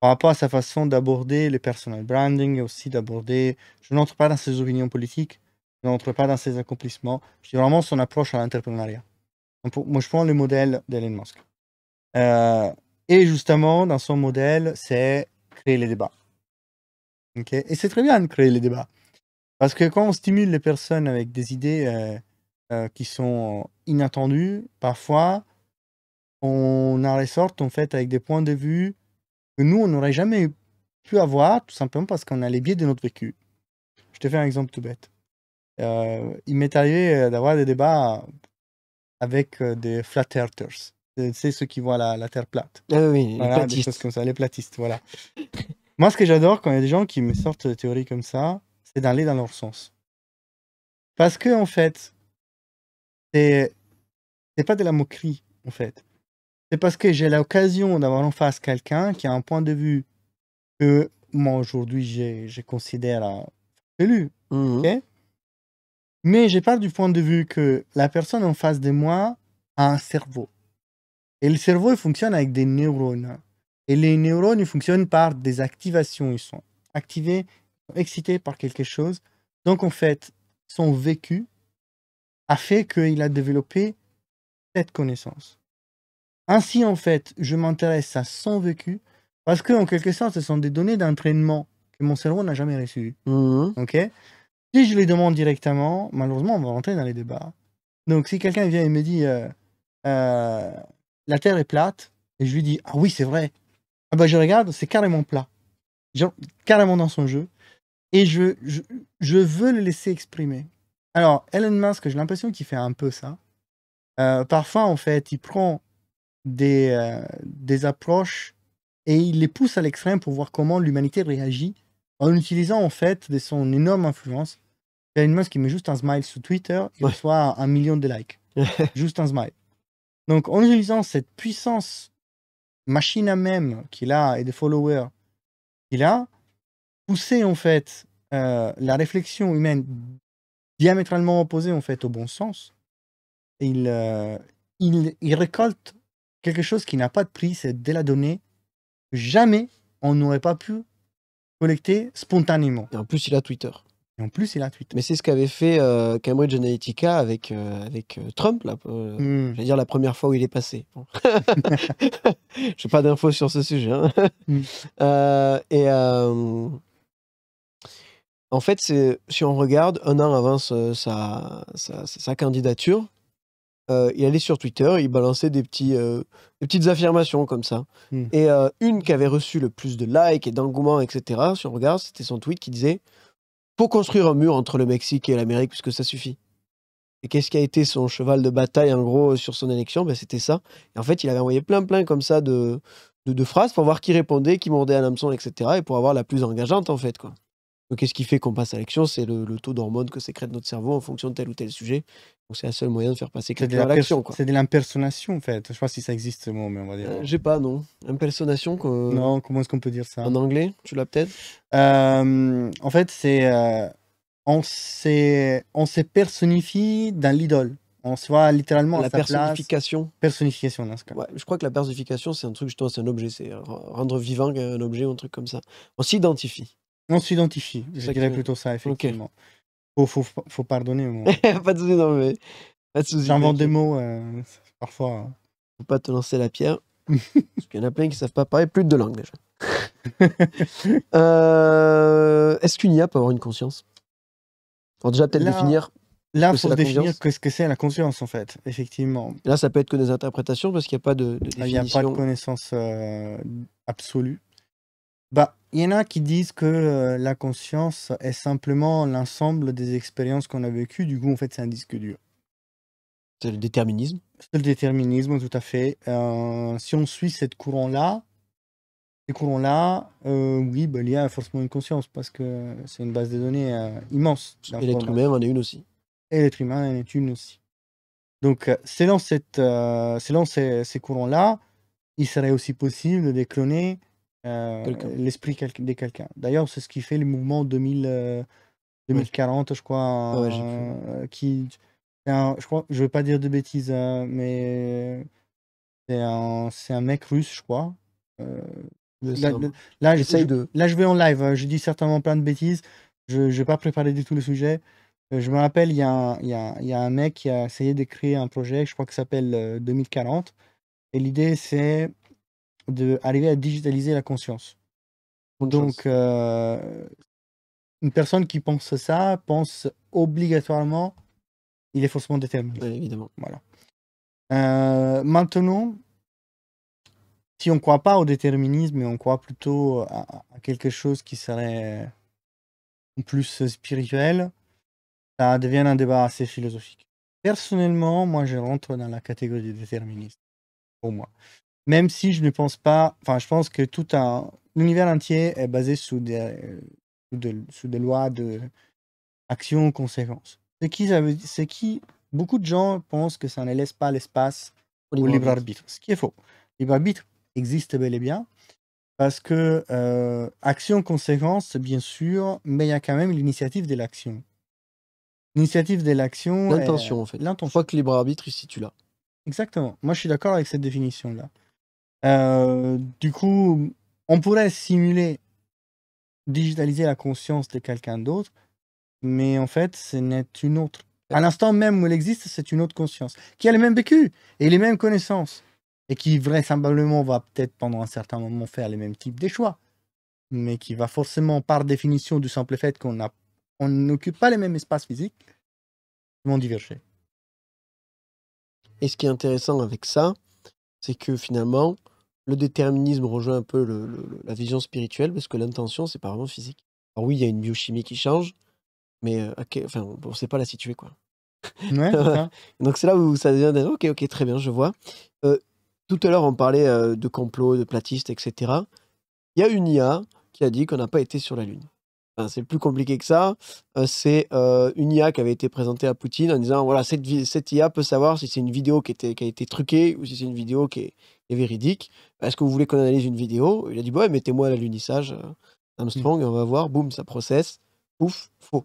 par rapport à sa façon d'aborder le personal branding et aussi d'aborder. Je n'entre pas dans ses opinions politiques, je n'entre pas dans ses accomplissements, je vraiment son approche à l'entrepreneuriat. Moi, je prends le modèle d'Elon Musk. Euh, et justement, dans son modèle, c'est créer les débats. et c'est très bien de créer les débats. Parce que quand on stimule les personnes avec des idées euh, euh, qui sont inattendues, parfois, on en ressort en fait avec des points de vue que nous, on n'aurait jamais pu avoir, tout simplement parce qu'on a les biais de notre vécu. Je te fais un exemple tout bête. Euh, il m'est arrivé euh, d'avoir des débats avec euh, des flat earthers. C'est ceux qui voient la, la Terre plate. Ah oui, les platistes. ça, les platistes, voilà. Moi, ce que j'adore quand il y a des gens qui me sortent des théories comme ça, c'est d'aller dans leur sens. Parce que, en fait, c'est pas de la moquerie, en fait c'est parce que j'ai l'occasion d'avoir en face quelqu'un qui a un point de vue que moi aujourd'hui je considère élu. Euh, mhm. Mais je parle du point de vue que la personne en face de moi a un cerveau. Et le cerveau, il fonctionne avec des neurones. Et les neurones, ils fonctionnent par des activations. Ils sont activés, excités par quelque chose. Donc, en fait, son vécu a fait qu'il a développé cette connaissance. Ainsi, en fait, je m'intéresse à son vécu parce que, en quelque sorte, ce sont des données d'entraînement que mon cerveau n'a jamais reçues. Mmh. Ok Si je les demande directement, malheureusement, on va rentrer dans les débats. Donc, si quelqu'un vient et me dit euh, euh, la Terre est plate, et je lui dis ah oui, c'est vrai, ah bah, je regarde, c'est carrément plat, carrément dans son jeu, et je, veux le laisser exprimer. Alors, Elon Musk, j'ai l'impression qu'il fait un peu ça. Euh, parfois, en fait, il prend euh, des, approches et il les pousse à l'extrême pour voir comment l'humanité réagit en utilisant en fait de son énorme influence. il a une Musk, qui met juste un smile sur Twitter, et reçoit un million de likes. juste un smile. Donc en utilisant cette puissance machine à même qu'il a et des followers qu'il a, pousser en fait euh, la réflexion humaine diamétralement opposée en fait au bon sens, il, euh, il, il récolte quelque chose qui n'a pas de prix, c'est de la donnée jamais on n'aurait pas pu collecter spontanément. Et en plus, il a Twitter. Et en plus, il a Twitter. Mais c'est ce qu'avait fait euh, Cambridge Analytica avec, euh, avec euh, Trump, là, veux hmm. dire la première fois où il est passé. Je n'ai pas d'infos sur ce sujet. Hein. Hmm. et en fait, si on regarde, un an avant sa, sa, candidature, euh, il allait sur Twitter, il balançait des, petits, euh, petites affirmations comme ça. Hmm. Et euh, une qui avait reçu le plus de likes et d'engouement, etc., si on regarde, c'était son tweet qui disait Pour construire un mur entre le Mexique et l'Amérique, puisque ça suffit. Et qu'est-ce qui a été son cheval de bataille, en gros, sur son élection ben, C'était ça. en fait, il avait envoyé plein, plein comme ça de, de, phrases pour voir qui répondait, qui mordait à l'hameçon, etc., et pour avoir la plus engageante, en fait. quoi. Donc, qu'est-ce qui fait qu'on passe à l'action C'est le, taux d'hormones que sécrète notre cerveau en fonction de tel ou tel sujet. Donc, c'est un seul moyen de faire passer quelqu'un à l'action. C'est de l'impersonnation, en fait. Je ne sais pas si ça existe ce mot, mais on va dire. Euh, j'ai pas, non. Impersonnation euh, Non, comment est-ce qu'on peut dire ça En anglais, tu l'as peut-être euh, En fait, c'est. on, on se personnifie dans l'idole on se voit littéralement la sa personnification. Personnification, dans ce cas. je crois que la personnification, c'est un truc, justement, c'est un objet, c'est rendre vivant un objet ou un truc comme ça. On s'identifie. On s'identifie, je dirais plutôt ça, effectivement. Faut, faut, faut, pardonner. Moi. pas de soucis, non, mais. J'invente des mots, euh, parfois. Hein. Faut pas te lancer la pierre. parce qu'il y en a plein qui savent pas parler plus de deux langues déjà. Euh, est-ce qu'une IA peut avoir une conscience Faut déjà peut-être définir. Là, faut définir ce que c'est la conscience, en fait, effectivement. Là, ça peut être que des interprétations parce qu'il n'y ah, a pas de, définition. Il n'y a pas de connaissance euh, absolue. Bah, il y en a qui disent que euh, la conscience est simplement l'ensemble des expériences qu'on a vécues, du coup en fait c'est un disque dur. C'est le déterminisme C'est le déterminisme, tout à fait. Euh, si on suit cette courant-là, ces courants-là, euh, oui, bah, il y a forcément une conscience, parce que c'est une base de données immense. Et l'être humain en est une aussi. Et l'être humain en est une aussi. Donc selon, cette, ces, ces courants-là, il serait aussi possible de décloner euh, l'esprit des de quelqu'un. D'ailleurs, c'est ce qui fait le mouvement 2000, 2040, euh, je crois, euh, qui, un, je crois, je veux pas dire de bêtises, hein, mais c'est un, un, mec russe, je crois. Là, là, je, de... là, je vais en live. Hein. Je dis certainement plein de bêtises. Je vais pas préparer du tout le sujet. Je me rappelle, il y, a un, il, y y a un mec qui a essayé de créer un projet, je crois que s'appelle 2040. Et l'idée, c'est d'arriver à digitaliser la conscience. Donc, euh, une personne qui pense ça pense obligatoirement il est forcément déterminé. évidemment. Voilà. Euh, maintenant, si on ne croit pas au déterminisme et on croit plutôt à, quelque chose qui serait plus spirituel, ça devient un débat assez philosophique. Personnellement, moi, je rentre dans la catégorie déterminisme pour moi. Même si je ne pense pas, enfin, je pense que tout un l'univers entier est basé sous des, lois de action conséquence. Ce qui, qui, beaucoup de gens pensent que ça ne laisse pas l'espace au libre, arbitre. Ce qui est faux. libre arbitre existe bel et bien parce que euh, action-conséquence, bien sûr, mais il y a quand même l'initiative de l'action. L'initiative de l'action. L'intention, en fait. L'intention. Je que libre arbitre, il se situe là. Exactement. Moi, je suis d'accord avec cette définition-là. Euh, du coup, on pourrait simuler, digitaliser la conscience de quelqu'un d'autre, mais en fait, ce n'est une autre. À l'instant même où elle existe, c'est une autre conscience qui a les mêmes vécu et les mêmes connaissances et qui vraisemblablement va peut-être pendant un certain moment faire les mêmes types de choix, mais qui va forcément, par définition du simple fait qu'on on n'occupe pas les mêmes espaces physiques, vont diverger. Et ce qui est intéressant avec ça, c'est que finalement, le déterminisme rejoint un peu la vision spirituelle parce que l'intention, c'est pas vraiment physique. Alors oui, il y a une biochimie qui change, mais euh, enfin, on ne sait pas la situer quoi. Donc c'est là où ça devient ok, ok, très bien, je vois. Euh, tout à l'heure, on parlait euh, de complot, de platistes, etc. Il y a une IA qui a dit qu'on n'a pas été sur la Lune. c'est plus compliqué que ça. c'est une IA qui avait été présentée à Poutine en disant voilà, cette, IA peut savoir si c'est une vidéo qui, qui a été truquée ou si c'est une vidéo qui est, est véridique. Est-ce que vous voulez qu'on analyse une vidéo Il a dit bah, mettez-moi l'alunissage Armstrong, euh, mmh. on va voir, boum, ça processe, ouf, faux.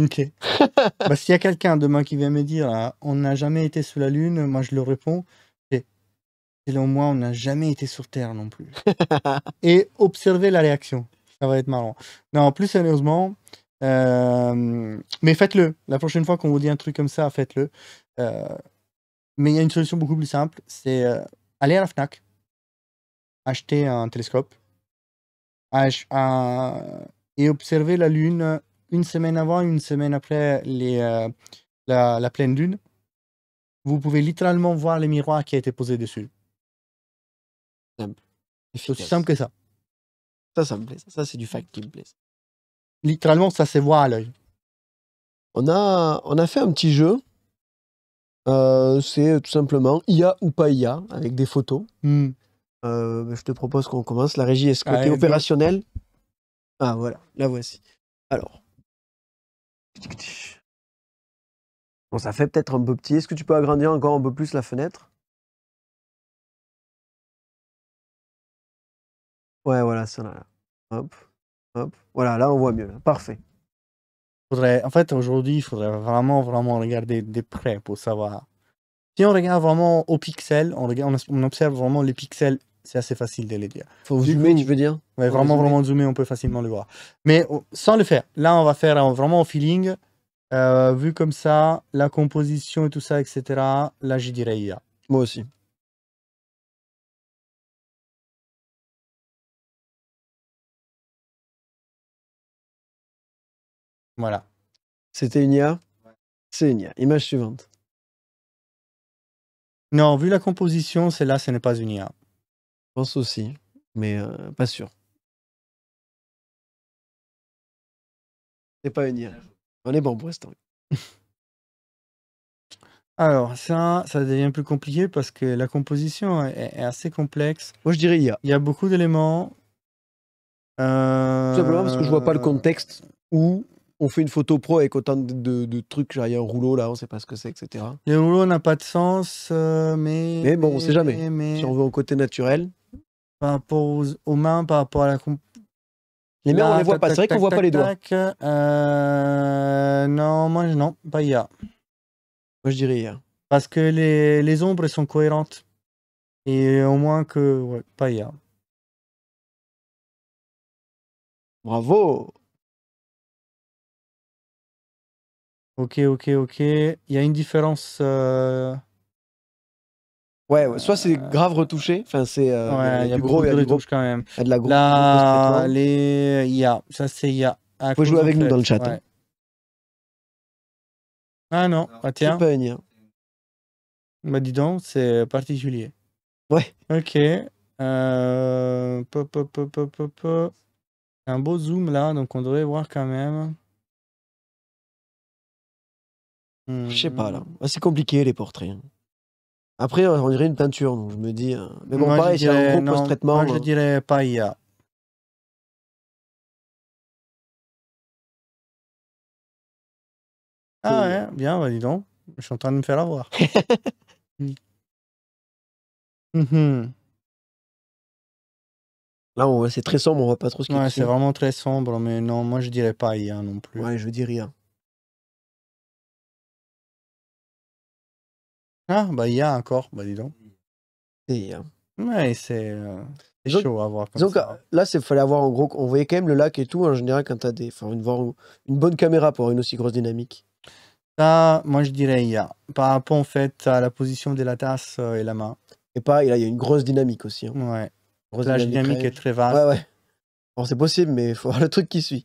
Ok. bah, S'il y a quelqu'un demain qui vient me dire «Ah, on n'a jamais été sous la Lune, moi je le réponds selon moi, on n'a jamais été sur Terre non plus. et observez la réaction. Ça va être marrant. Non, plus sérieusement, mais faites-le. La prochaine fois qu'on vous dit un truc comme ça, faites-le. Euh, mais il y a une solution beaucoup plus simple. C'est euh, Aller à la FNAC, acheter un télescope euh, et observer la Lune une semaine avant, une semaine après les, euh, la, pleine Lune. Vous pouvez littéralement voir le miroirs qui a été posé dessus. Simple. C'est aussi simple que ça. Ça, ça me plaît. Ça, c'est du fact qui me plaît. Littéralement, ça se voit à l'œil. On a, on a fait un petit jeu euh, c'est tout simplement IA ou pas IA, avec des photos. Hmm. Euh, je te propose qu'on commence. La régie, est-ce que tu es opérationnel Ah voilà, la voici. Alors. Bon, ça fait peut-être un peu petit. Est-ce que tu peux agrandir encore un peu plus la fenêtre Ouais, voilà, ça là. Hop, hop. Voilà, là on voit mieux. Parfait en fait, aujourd'hui, il faudrait vraiment, vraiment regarder de près pour savoir. Si on regarde vraiment au pixel, on, regarde, on observe vraiment les pixels, c'est assez facile de les dire. Faut zoomer, je veux dire ouais, Vraiment, vraiment zoomer, on peut facilement le voir. Mais oh, sans le faire, là, on va faire vraiment au feeling. Euh, vu comme ça, la composition et tout ça, etc., là, je dirais a. Moi aussi. Voilà. C'était une IA C'est une IA. Image suivante. Non, vu la composition, celle-là, ce n'est pas une IA. Je pense aussi, mais euh, pas sûr. C'est pas une IA. On est bon pour l'instant. Alors, ça, ça devient plus compliqué parce que la composition est, assez complexe. Moi, je dirais IA. Il y a beaucoup d'éléments. Tout simplement parce que je vois pas le contexte. où on fait une photo pro avec autant de, trucs, genre il y a un rouleau là, on sait pas ce que c'est, etc. Le rouleau n'a pas de sens, euh, mais. Mais bon, on sait jamais. Si on veut un côté naturel. Par rapport aux, mains, par rapport à la. Les mains, on les voit pas. C'est vrai qu'on voit pas les doigts. Euh... Non, moi, non, pas IA. Moi, je dirais IA. Parce que les, les ombres sont cohérentes. Et au moins que. Ouais, pas IA. Bravo! Ok, ok, ok. Il y a une différence. Euh, ouais, soit c'est euh, grave retouché, enfin c'est euh, Ouais, il y a gros, il de a grosse quand même. il y a de la grosse. Là, les ça c'est IA. Vous Faut jouer avec nous dans le chat, hein. Ah non, ah, tiens, C'est pas une IA. bah dis donc, c'est particulier. Ouais. Ok. Euh... Un beau zoom là, donc on devrait voir quand même. Je sais pas là. Hmm. c'est compliqué les portraits. Hein. Après, on dirait une peinture, donc je me dis. Euh, mais bon, Moi, c'est un gros post-traitement. Moi, je hein. dirais pas IA. Ah ouais, bien, bah dis donc. Je suis en train de me faire avoir. Mhm. Là, c'est très sombre, on voit pas trop ce qu'il y a c'est vraiment très sombre, mais non, moi je dirais pas non plus. Ouais, je dis rien. Ah, bah, il y a encore, bah, dis donc. Hein. Ouais, c'est euh, chaud à voir comme là, il fallait avoir en gros, on voyait quand même le lac et tout en général quand t'as des, enfin, une, une bonne caméra pour une aussi grosse dynamique. Ça, moi, je dirais il y a. Par rapport, en fait, à la position de la tasse euh, et la main. Et pas, il y a une grosse dynamique aussi. Hein. Ouais. La dynamique est très vaste. Ouais, ouais. Bon, c'est possible, mais il faut voir le truc qui suit.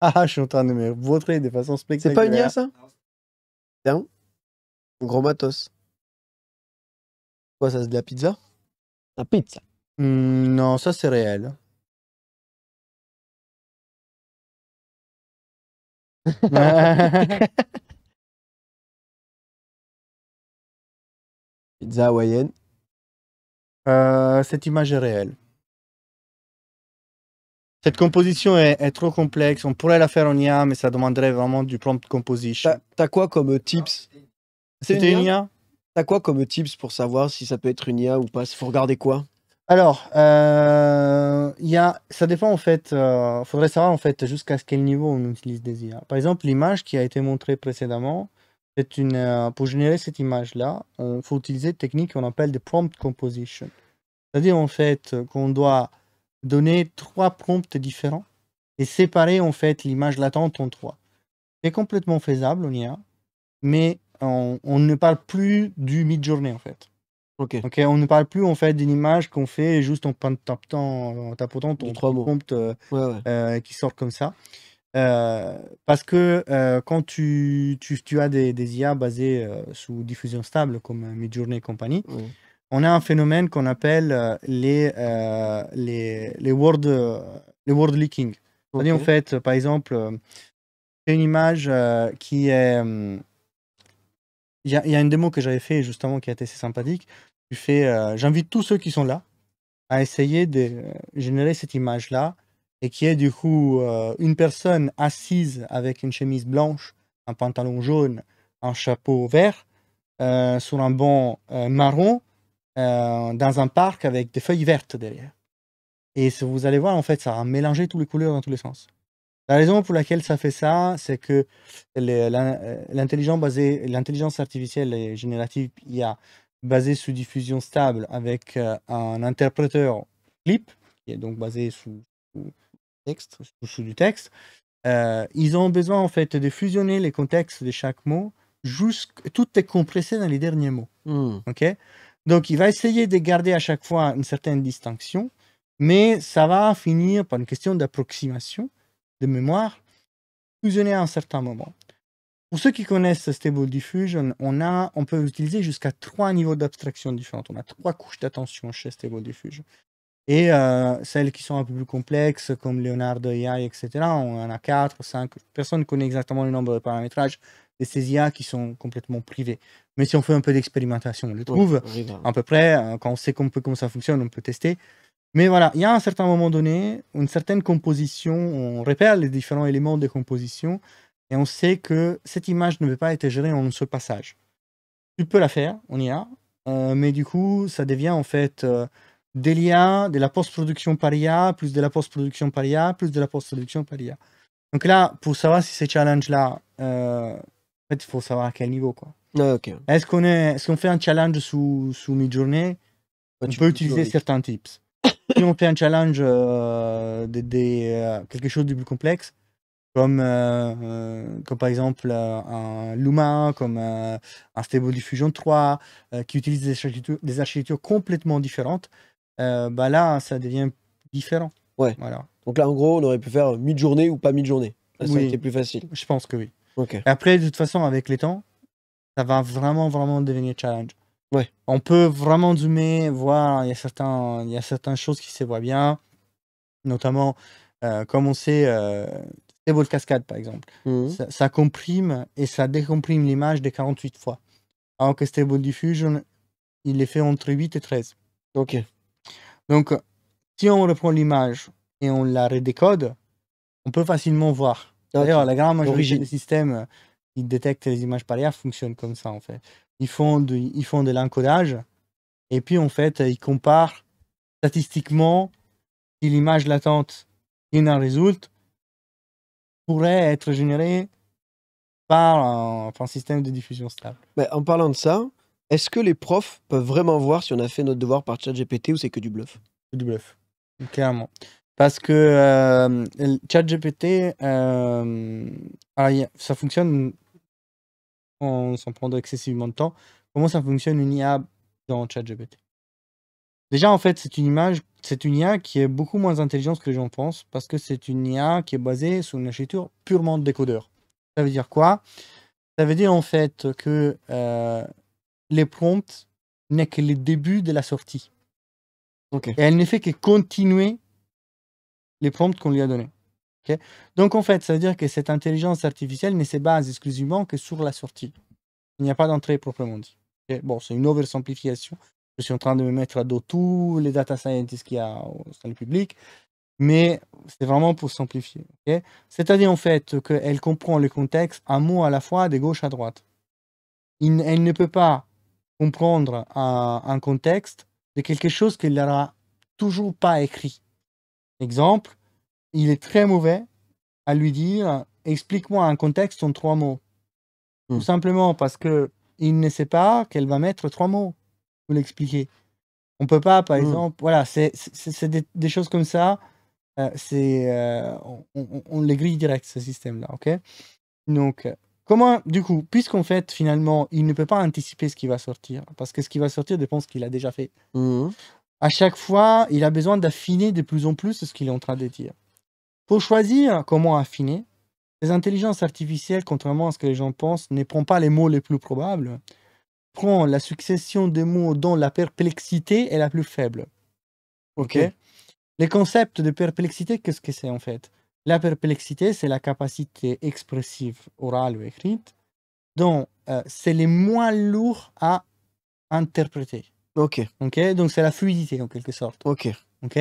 Ah, ah, je suis en train de me vautrer de façon spectaculaire. C'est pas une IA, ça Tiens, gros matos. Quoi, ça c'est de la pizza La pizza. Mmh, non, ça c'est réel. pizza hawaïenne. Euh, cette image est réelle. Cette composition est, trop complexe. On pourrait la faire en IA, mais ça demanderait vraiment du prompt composition. T'as quoi comme tips C'était une IA, T'as quoi comme tips pour savoir si ça peut être une IA ou pas faut regarder quoi alors, euh, y a, ça dépend en fait. il euh, faudrait savoir en fait jusqu'à quel niveau on utilise des IA. Par exemple, l'image qui a été montrée précédemment, c'est une euh, pour générer cette image là, il faut utiliser une technique qu'on appelle des prompt composition. C'est-à-dire en fait qu'on doit donner trois prompts différents et séparer en fait l'image latente en trois. C'est complètement faisable en IA, mais on, ne parle plus du mid-journée en fait. Ok. ok. on ne parle plus en fait d'une image qu'on fait juste en tapotant, tapotant ton trois prompts euh, euh, qui sort comme ça. Euh, parce que quand tu, tu, tu, as des, IA basées sous diffusion stable comme Midjourney et compagnie, on a un phénomène qu'on appelle euh, les, euh, les, les, word, euh, les word leaking. en fait, par exemple, une image qui est. Hmm, il y, a, une démo que j'avais fait justement qui a été assez sympathique. Tu fais, j'invite tous ceux qui sont là à essayer de générer cette image-là et qui est du coup une personne assise avec une chemise blanche, un pantalon jaune, un chapeau vert, sur un banc marron euh, dans un parc avec des feuilles vertes derrière. Et vous allez voir, en fait, ça a mélangé toutes les couleurs dans tous les sens. La raison pour laquelle ça fait ça, c'est que euh, l'intelligence basée, l'intelligence artificielle et générative IA basée sous diffusion stable avec euh, un interpréteur clip, qui est donc basé sous, texte, sous, du texte, ils ont besoin en fait de fusionner les contextes de chaque mot, jusqu tout est compressé dans les derniers mots. Hmm. ok donc il va essayer de garder à chaque fois une certaine distinction, mais ça va finir par une question d'approximation, de mémoire, fusionnée à un certain moment. Pour ceux qui connaissent Stable Diffusion, on, peut utiliser jusqu'à trois niveaux d'abstraction différents. On a trois couches d'attention chez Stable Diffusion. Et euh, celles qui sont un peu plus complexes, comme Leonardo AI, etc., on en a quatre, cinq. Personne ne connaît exactement le nombre de paramétrages ces IA qui sont complètement privées. Mais si on fait un peu d'expérimentation, on le trouve à peu près. Euh, quand on sait peut, comment ça fonctionne, on peut tester. Mais voilà, il y a un certain moment donné, une certaine composition, on repère les différents éléments de composition et on sait que cette image ne peut pas être gérée en un seul passage. Tu peux la faire, on y a, euh, mais du coup, ça devient en fait euh, des liens, de la post-production par IA, plus de la post-production par IA, plus de la post-production par IA. Donc là, pour savoir si ces challenges-là fait, il faut savoir à quel niveau, quoi. Ah, est-ce qu'on est, est qu'on fait un challenge sous, sous mi-journée On tu peut utiliser certains tips. si on fait un challenge euh, euh, quelque chose de plus complexe, comme, euh, euh, comme par exemple un Luma, comme un Stable Diffusion 3, qui utilise des architectures, des architectures complètement différentes, bah là, ça devient différent. Ouais. Voilà. Donc là, en gros, on aurait pu faire mi-journée ou pas mi-journée. Ça, plus facile. Je pense que oui. Après, de toute façon, avec les temps, ça va vraiment, vraiment devenir challenge. Ouais. On peut vraiment zoomer, voir, il y a, certains, il y a certaines choses qui se voient bien, notamment, euh, comme on sait, euh, cascade, par exemple. Mhm. Ça, comprime et ça décomprime l'image des 48 fois. Alors que Stable Diffusion, il est fait entre 8 et 13. Ok. Donc, si on reprend l'image et on la redécode, on peut facilement voir ah, D'ailleurs, la grande majorité des systèmes qui euh, détectent les images paléaires fonctionnent comme ça, en fait. Ils font de, ils font de l'encodage, et puis, en fait, ils comparent statistiquement si l'image latente qui en résulte pourrait être générée par un, système de diffusion stable. Mais en parlant de ça, est-ce que les profs peuvent vraiment voir si on a fait notre devoir par ChatGPT ou c'est que du bluff Du bluff, clairement. Parce que euh, le ChatGPT, euh, ça fonctionne, sans prendre excessivement de temps. Comment ça fonctionne une IA dans ChatGPT Déjà, en fait, c'est une image, c'est une IA qui est beaucoup moins intelligente que j'en pense, parce que c'est une IA qui est basée sur une architecture purement décodeur. Ça veut dire quoi Ça veut dire en fait que euh, les prompts n'est que le début de la sortie. Et elle ne fait que continuer les prompts qu'on lui a donnés. Donc en fait, ça veut dire que cette intelligence artificielle ne se base exclusivement que sur la sortie. Il n'y a pas d'entrée proprement dit. bon, c'est une oversimplification. Je suis en train de me mettre à dos tous les data scientists qu'il y a sein du public, mais c'est vraiment pour simplifier. C'est-à-dire en fait qu'elle comprend le contexte un mot à la fois de gauche à droite. elle ne peut pas comprendre un, un contexte de quelque chose qu'elle n'aura toujours pas écrit. Exemple, il est très mauvais à lui dire explique-moi un contexte en trois mots. Tout hmm. simplement parce que il ne sait pas qu'elle va mettre trois mots pour l'expliquer. On peut pas, par hmm. exemple, voilà, c'est des, des, choses comme ça. Euh, c'est euh, on, les grille direct ce système-là, ok Donc, euh, comment, du coup, puisqu'en fait finalement, il ne peut pas anticiper ce qui va sortir, parce que ce qui va sortir dépend de ce qu'il a déjà fait. Hmm à chaque fois, il a besoin d'affiner de plus en plus ce qu'il est en train de dire. Pour choisir comment affiner, les intelligences artificielles, contrairement à ce que les gens pensent, ne prennent pas les mots les plus probables, prennent la succession de mots dont la perplexité est la plus faible. Ok, Les concepts de perplexité, qu'est-ce que c'est en fait La perplexité, c'est la capacité expressive, orale ou écrite, dont euh, c'est les moins lourds à interpréter. Ok. Ok, donc c'est la fluidité en quelque sorte. Ok. Ok.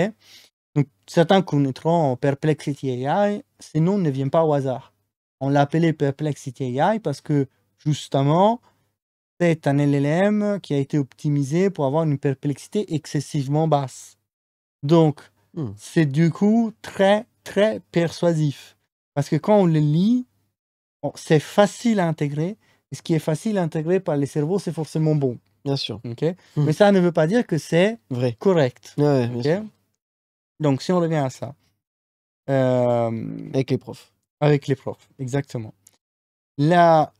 Donc certains connaîtront Perplexity AI, ce nom ne vient pas au hasard. On l'a appelé Perplexity AI parce que justement, c'est un LLM qui a été optimisé pour avoir une perplexité excessivement basse. Donc, hmm. c'est du coup très, très persuasif. Parce que quand on le lit, c'est facile à intégrer, ce qui est facile à intégrer par les cerveaux, c'est forcément bon. Bien sûr. Hmm. Mais ça ne veut pas dire que c'est vrai correct. Donc, si on revient à ça. Euh, avec les profs. Avec les profs, exactement. La...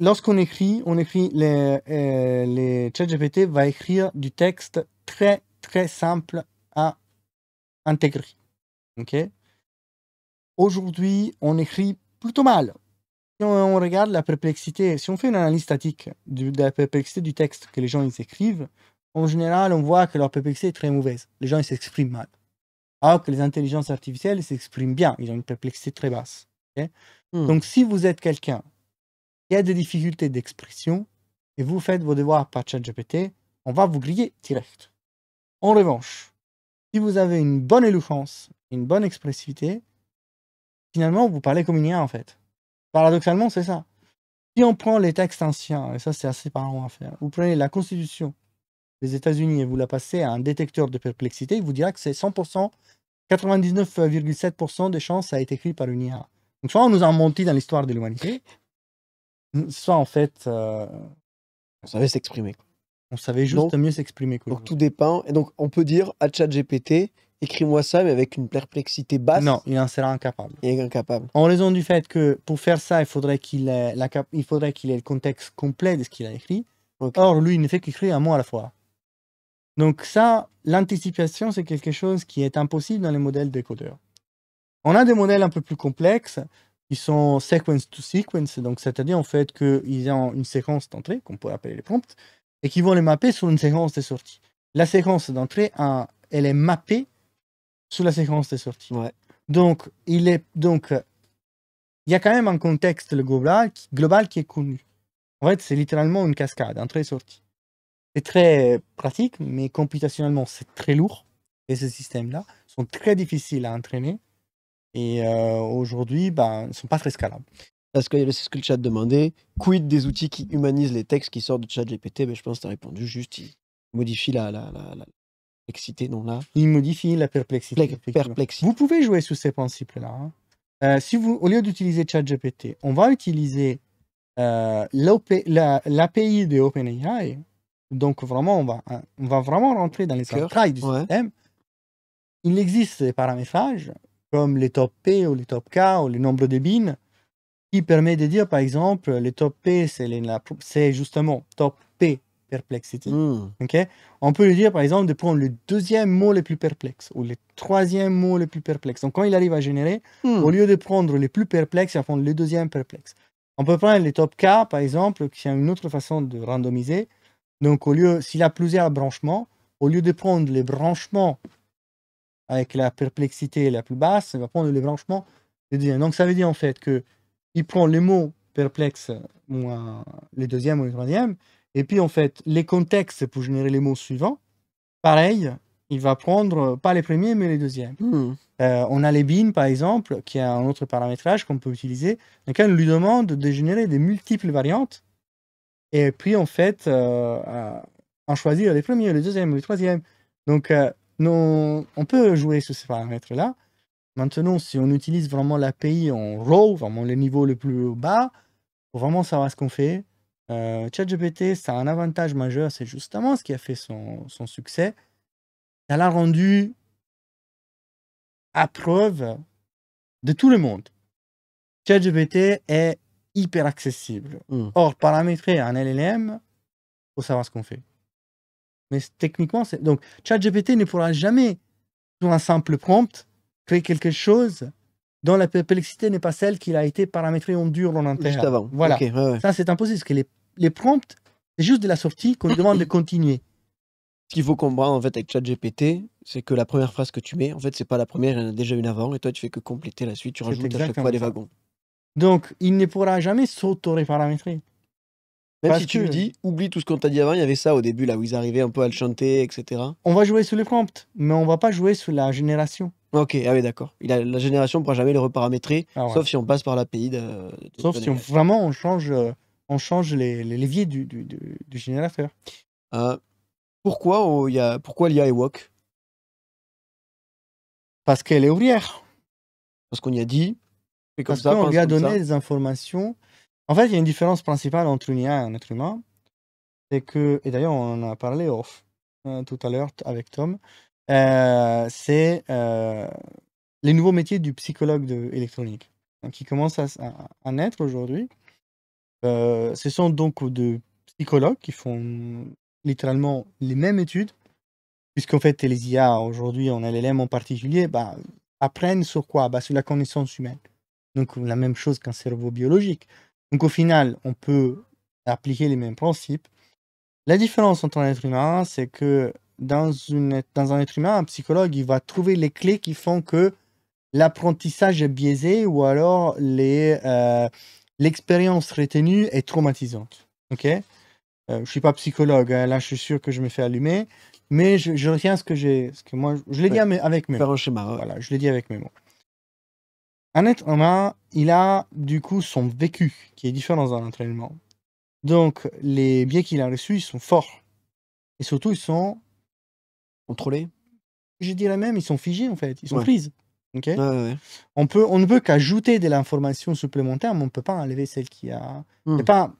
Lorsqu'on écrit, on écrit les, euh, les ChatGPT va écrire du texte très très simple à intégrer. Aujourd'hui, on écrit plutôt mal on regarde la perplexité, si on fait une analyse statique de, la perplexité du texte que les gens ils écrivent, en général, on voit que leur perplexité est très mauvaise. Les gens ils s'expriment mal. Alors que les intelligences artificielles s'expriment bien. Ils ont une perplexité très basse. Hmm. Donc, si vous êtes quelqu'un qui a des difficultés d'expression et vous faites vos devoirs par ChatGPT, on va vous griller direct. En revanche, si vous avez une bonne éloquence, une bonne expressivité, finalement, vous parlez comme une IA en fait. Paradoxalement, c'est ça. Si on prend les textes anciens, et ça c'est assez parlant à faire, vous prenez la Constitution des États-Unis et vous la passez à un détecteur de perplexité, il vous dira que c'est 100%, 99,7% des chances ça a été écrit par une IA. Donc soit on nous a menti dans l'histoire de l'humanité, soit en fait... Euh, on savait s'exprimer. On savait juste mieux s'exprimer. Donc tout dépend. Et donc on peut dire à ChatGPT, écris-moi ça, mais avec une perplexité basse. Non, il en sera incapable. Il est incapable. En raison du fait que pour faire ça, il faudrait qu'il ait, il faudrait qu'il ait le contexte complet de ce qu'il a écrit. Or, lui, il ne fait qu'écrire un mot à la fois. Donc ça, l'anticipation, c'est quelque chose qui est impossible dans les modèles décodeurs. On a des modèles un peu plus complexes, qui sont sequence to sequence, donc c'est-à-dire en fait qu'ils ont une séquence d'entrée, qu'on pourrait appeler les prompts, et qui vont les mapper sur une séquence de sortie. La séquence d'entrée, elle est mappée sous la séquence des sorties. Ouais. Donc, il est donc euh, il y a quand même un contexte global, qui, global qui est connu. En fait, c'est littéralement une cascade, entrée et sortie. C'est très pratique, mais computationnellement, c'est très lourd. Et ces systèmes-là sont très difficiles à entraîner. Et euh, aujourd'hui, ben, ils ne sont pas très scalables. Parce que c'est ce que le chat demandait. Quid des outils qui humanisent les textes qui sortent du chat GPT mais ben, Je pense que tu as répondu juste, ils modifient la, la, la, dont là. Il modifie la perplexité. perplexité. Vous pouvez jouer sous ces principes-là. Hein. Euh, si vous, au lieu d'utiliser ChatGPT, on va utiliser euh, l'API de OpenAI. Donc vraiment, on va, hein, on va vraiment rentrer dans les entrailles du système. Il existe des paramétrages comme les top P ou les top K ou le nombre de bins qui permet de dire par exemple les top P c'est justement top P perplexité. Hmm. On peut lui dire, par exemple, de prendre le deuxième mot le plus perplexe ou le troisième mot le plus perplexe. Donc, quand il arrive à générer, hmm. au lieu de prendre les plus perplexes, il va prendre le deuxième perplexe. On peut prendre les top K, par exemple, qui a une autre façon de randomiser. Donc, au lieu, s'il a plusieurs branchements, au lieu de prendre les branchements avec la perplexité la plus basse, il va prendre les branchements les deuxièmes. Donc, ça veut dire en fait que il prend les mots perplexes, moins les deuxièmes ou les troisième, et puis, en fait, les contextes pour générer les mots suivants, pareil, il va prendre euh, pas les premiers, mais les deuxièmes. Hmm. Euh, on a les bins, par exemple, qui est un autre paramétrage qu'on peut utiliser, dans lequel on lui demande de générer des multiples variantes. Et puis, en fait, en euh, choisir les premiers, les deuxièmes, les troisièmes. Donc, on peut jouer sur ces paramètres-là. Maintenant, si on utilise vraiment l'API en RAW, vraiment les niveaux les plus bas, pour vraiment savoir ce qu'on fait, euh, ChatGPT, ça a un avantage majeur, c'est justement ce qui a fait son, son succès. Ça l'a rendu à preuve de tout le monde. ChatGPT est hyper accessible. Hmm. Or, paramétrer un LLM, faut savoir ce qu'on fait. Mais techniquement, c'est. Donc, ChatGPT ne pourra jamais, sur un simple prompt, créer quelque chose dont la perplexité n'est pas celle qu'il a été paramétré en dur en interne. Juste Voilà. Ça, c'est impossible, parce que les les prompts, c'est juste de la sortie qu'on demande de continuer. Ce qu'il faut comprendre en fait avec ChatGPT, c'est que la première phrase que tu mets, en fait, c'est pas la première, il y en a déjà une avant, et toi tu fais que compléter la suite, tu rajoutes à chaque fois des wagons. Donc il ne pourra jamais s'auto-réparamétrer. Même si tu lui dis, oublie tout ce qu'on t'a dit avant, il y avait ça au début, là où ils arrivaient un peu à le chanter, etc. On va jouer sur les prompts, mais on va pas jouer sur la génération. Ok, ah oui, d'accord. La génération ne pourra jamais le reparamétrer, ah sauf si on passe par l'API. De, de sauf si on, vraiment on change euh, on change les, leviers du, générateur. pourquoi il y a, pourquoi l'IA est Parce qu'elle est ouvrière. Parce qu'on y a dit. Parce qu'on lui a donné des informations. En fait, il y a une différence principale entre une et un être humain. C'est que, et d'ailleurs, on en a parlé off hein, tout à l'heure avec Tom, euh, c'est euh, les nouveaux métiers du psychologue de électronique hein, qui commencent à, à naître aujourd'hui. Euh, ce sont donc deux psychologues qui font littéralement les mêmes études, puisqu'en fait, les IA aujourd'hui, on a l'élève en particulier, bah, apprennent sur quoi bah, Sur la connaissance humaine. Donc, la même chose qu'un cerveau biologique. Donc, au final, on peut appliquer les mêmes principes. La différence entre un être humain, c'est que dans, une, dans un être humain, un psychologue, il va trouver les clés qui font que l'apprentissage est biaisé ou alors les, euh, l'expérience retenue est traumatisante. Ok euh, je suis pas psychologue, hein, là je suis sûr que je me fais allumer, mais je, retiens ce que j'ai, ce que moi, je l'ai dit avec mes mots. un Voilà, je l'ai dit avec mes être humain, il a du coup son vécu qui est différent dans un entraînement. Donc les biais qu'il a reçus, sont forts. Et surtout, ils sont contrôlés. Je dirais même, ils sont figés en fait, ils sont prises. On, peut, on ne peut qu'ajouter de l'information supplémentaire, mais on ne peut pas enlever celle qui a. Hmm. Pas...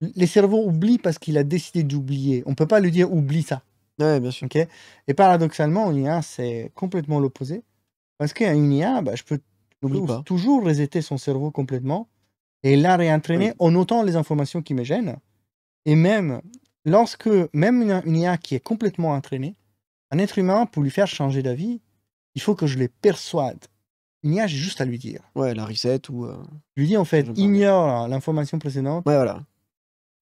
Les cerveaux oublient parce qu'il a décidé d'oublier. On ne peut pas lui dire oublie ça. Et paradoxalement, IA c'est complètement l'opposé. Parce qu'une IA, bah, je peux toujours resetter son cerveau complètement et la réentraîner en notant les informations qui me gênent. Et même lorsque, même une, une IA qui est complètement entraînée, un être humain, pour lui faire changer d'avis, il faut que je les persuade. n'y j'ai juste à lui dire. Ouais, la reset ou. Euh, je lui dis en fait, ignore l'information précédente. Ouais, voilà.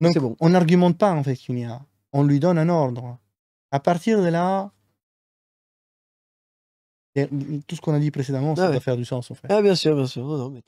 Donc, bon. on n'argumente pas en fait, qu'il a On lui donne un ordre. À partir de là, tout ce qu'on a dit précédemment, ça va ah faire du sens en fait. Ah, bien sûr, bien sûr. non, mais...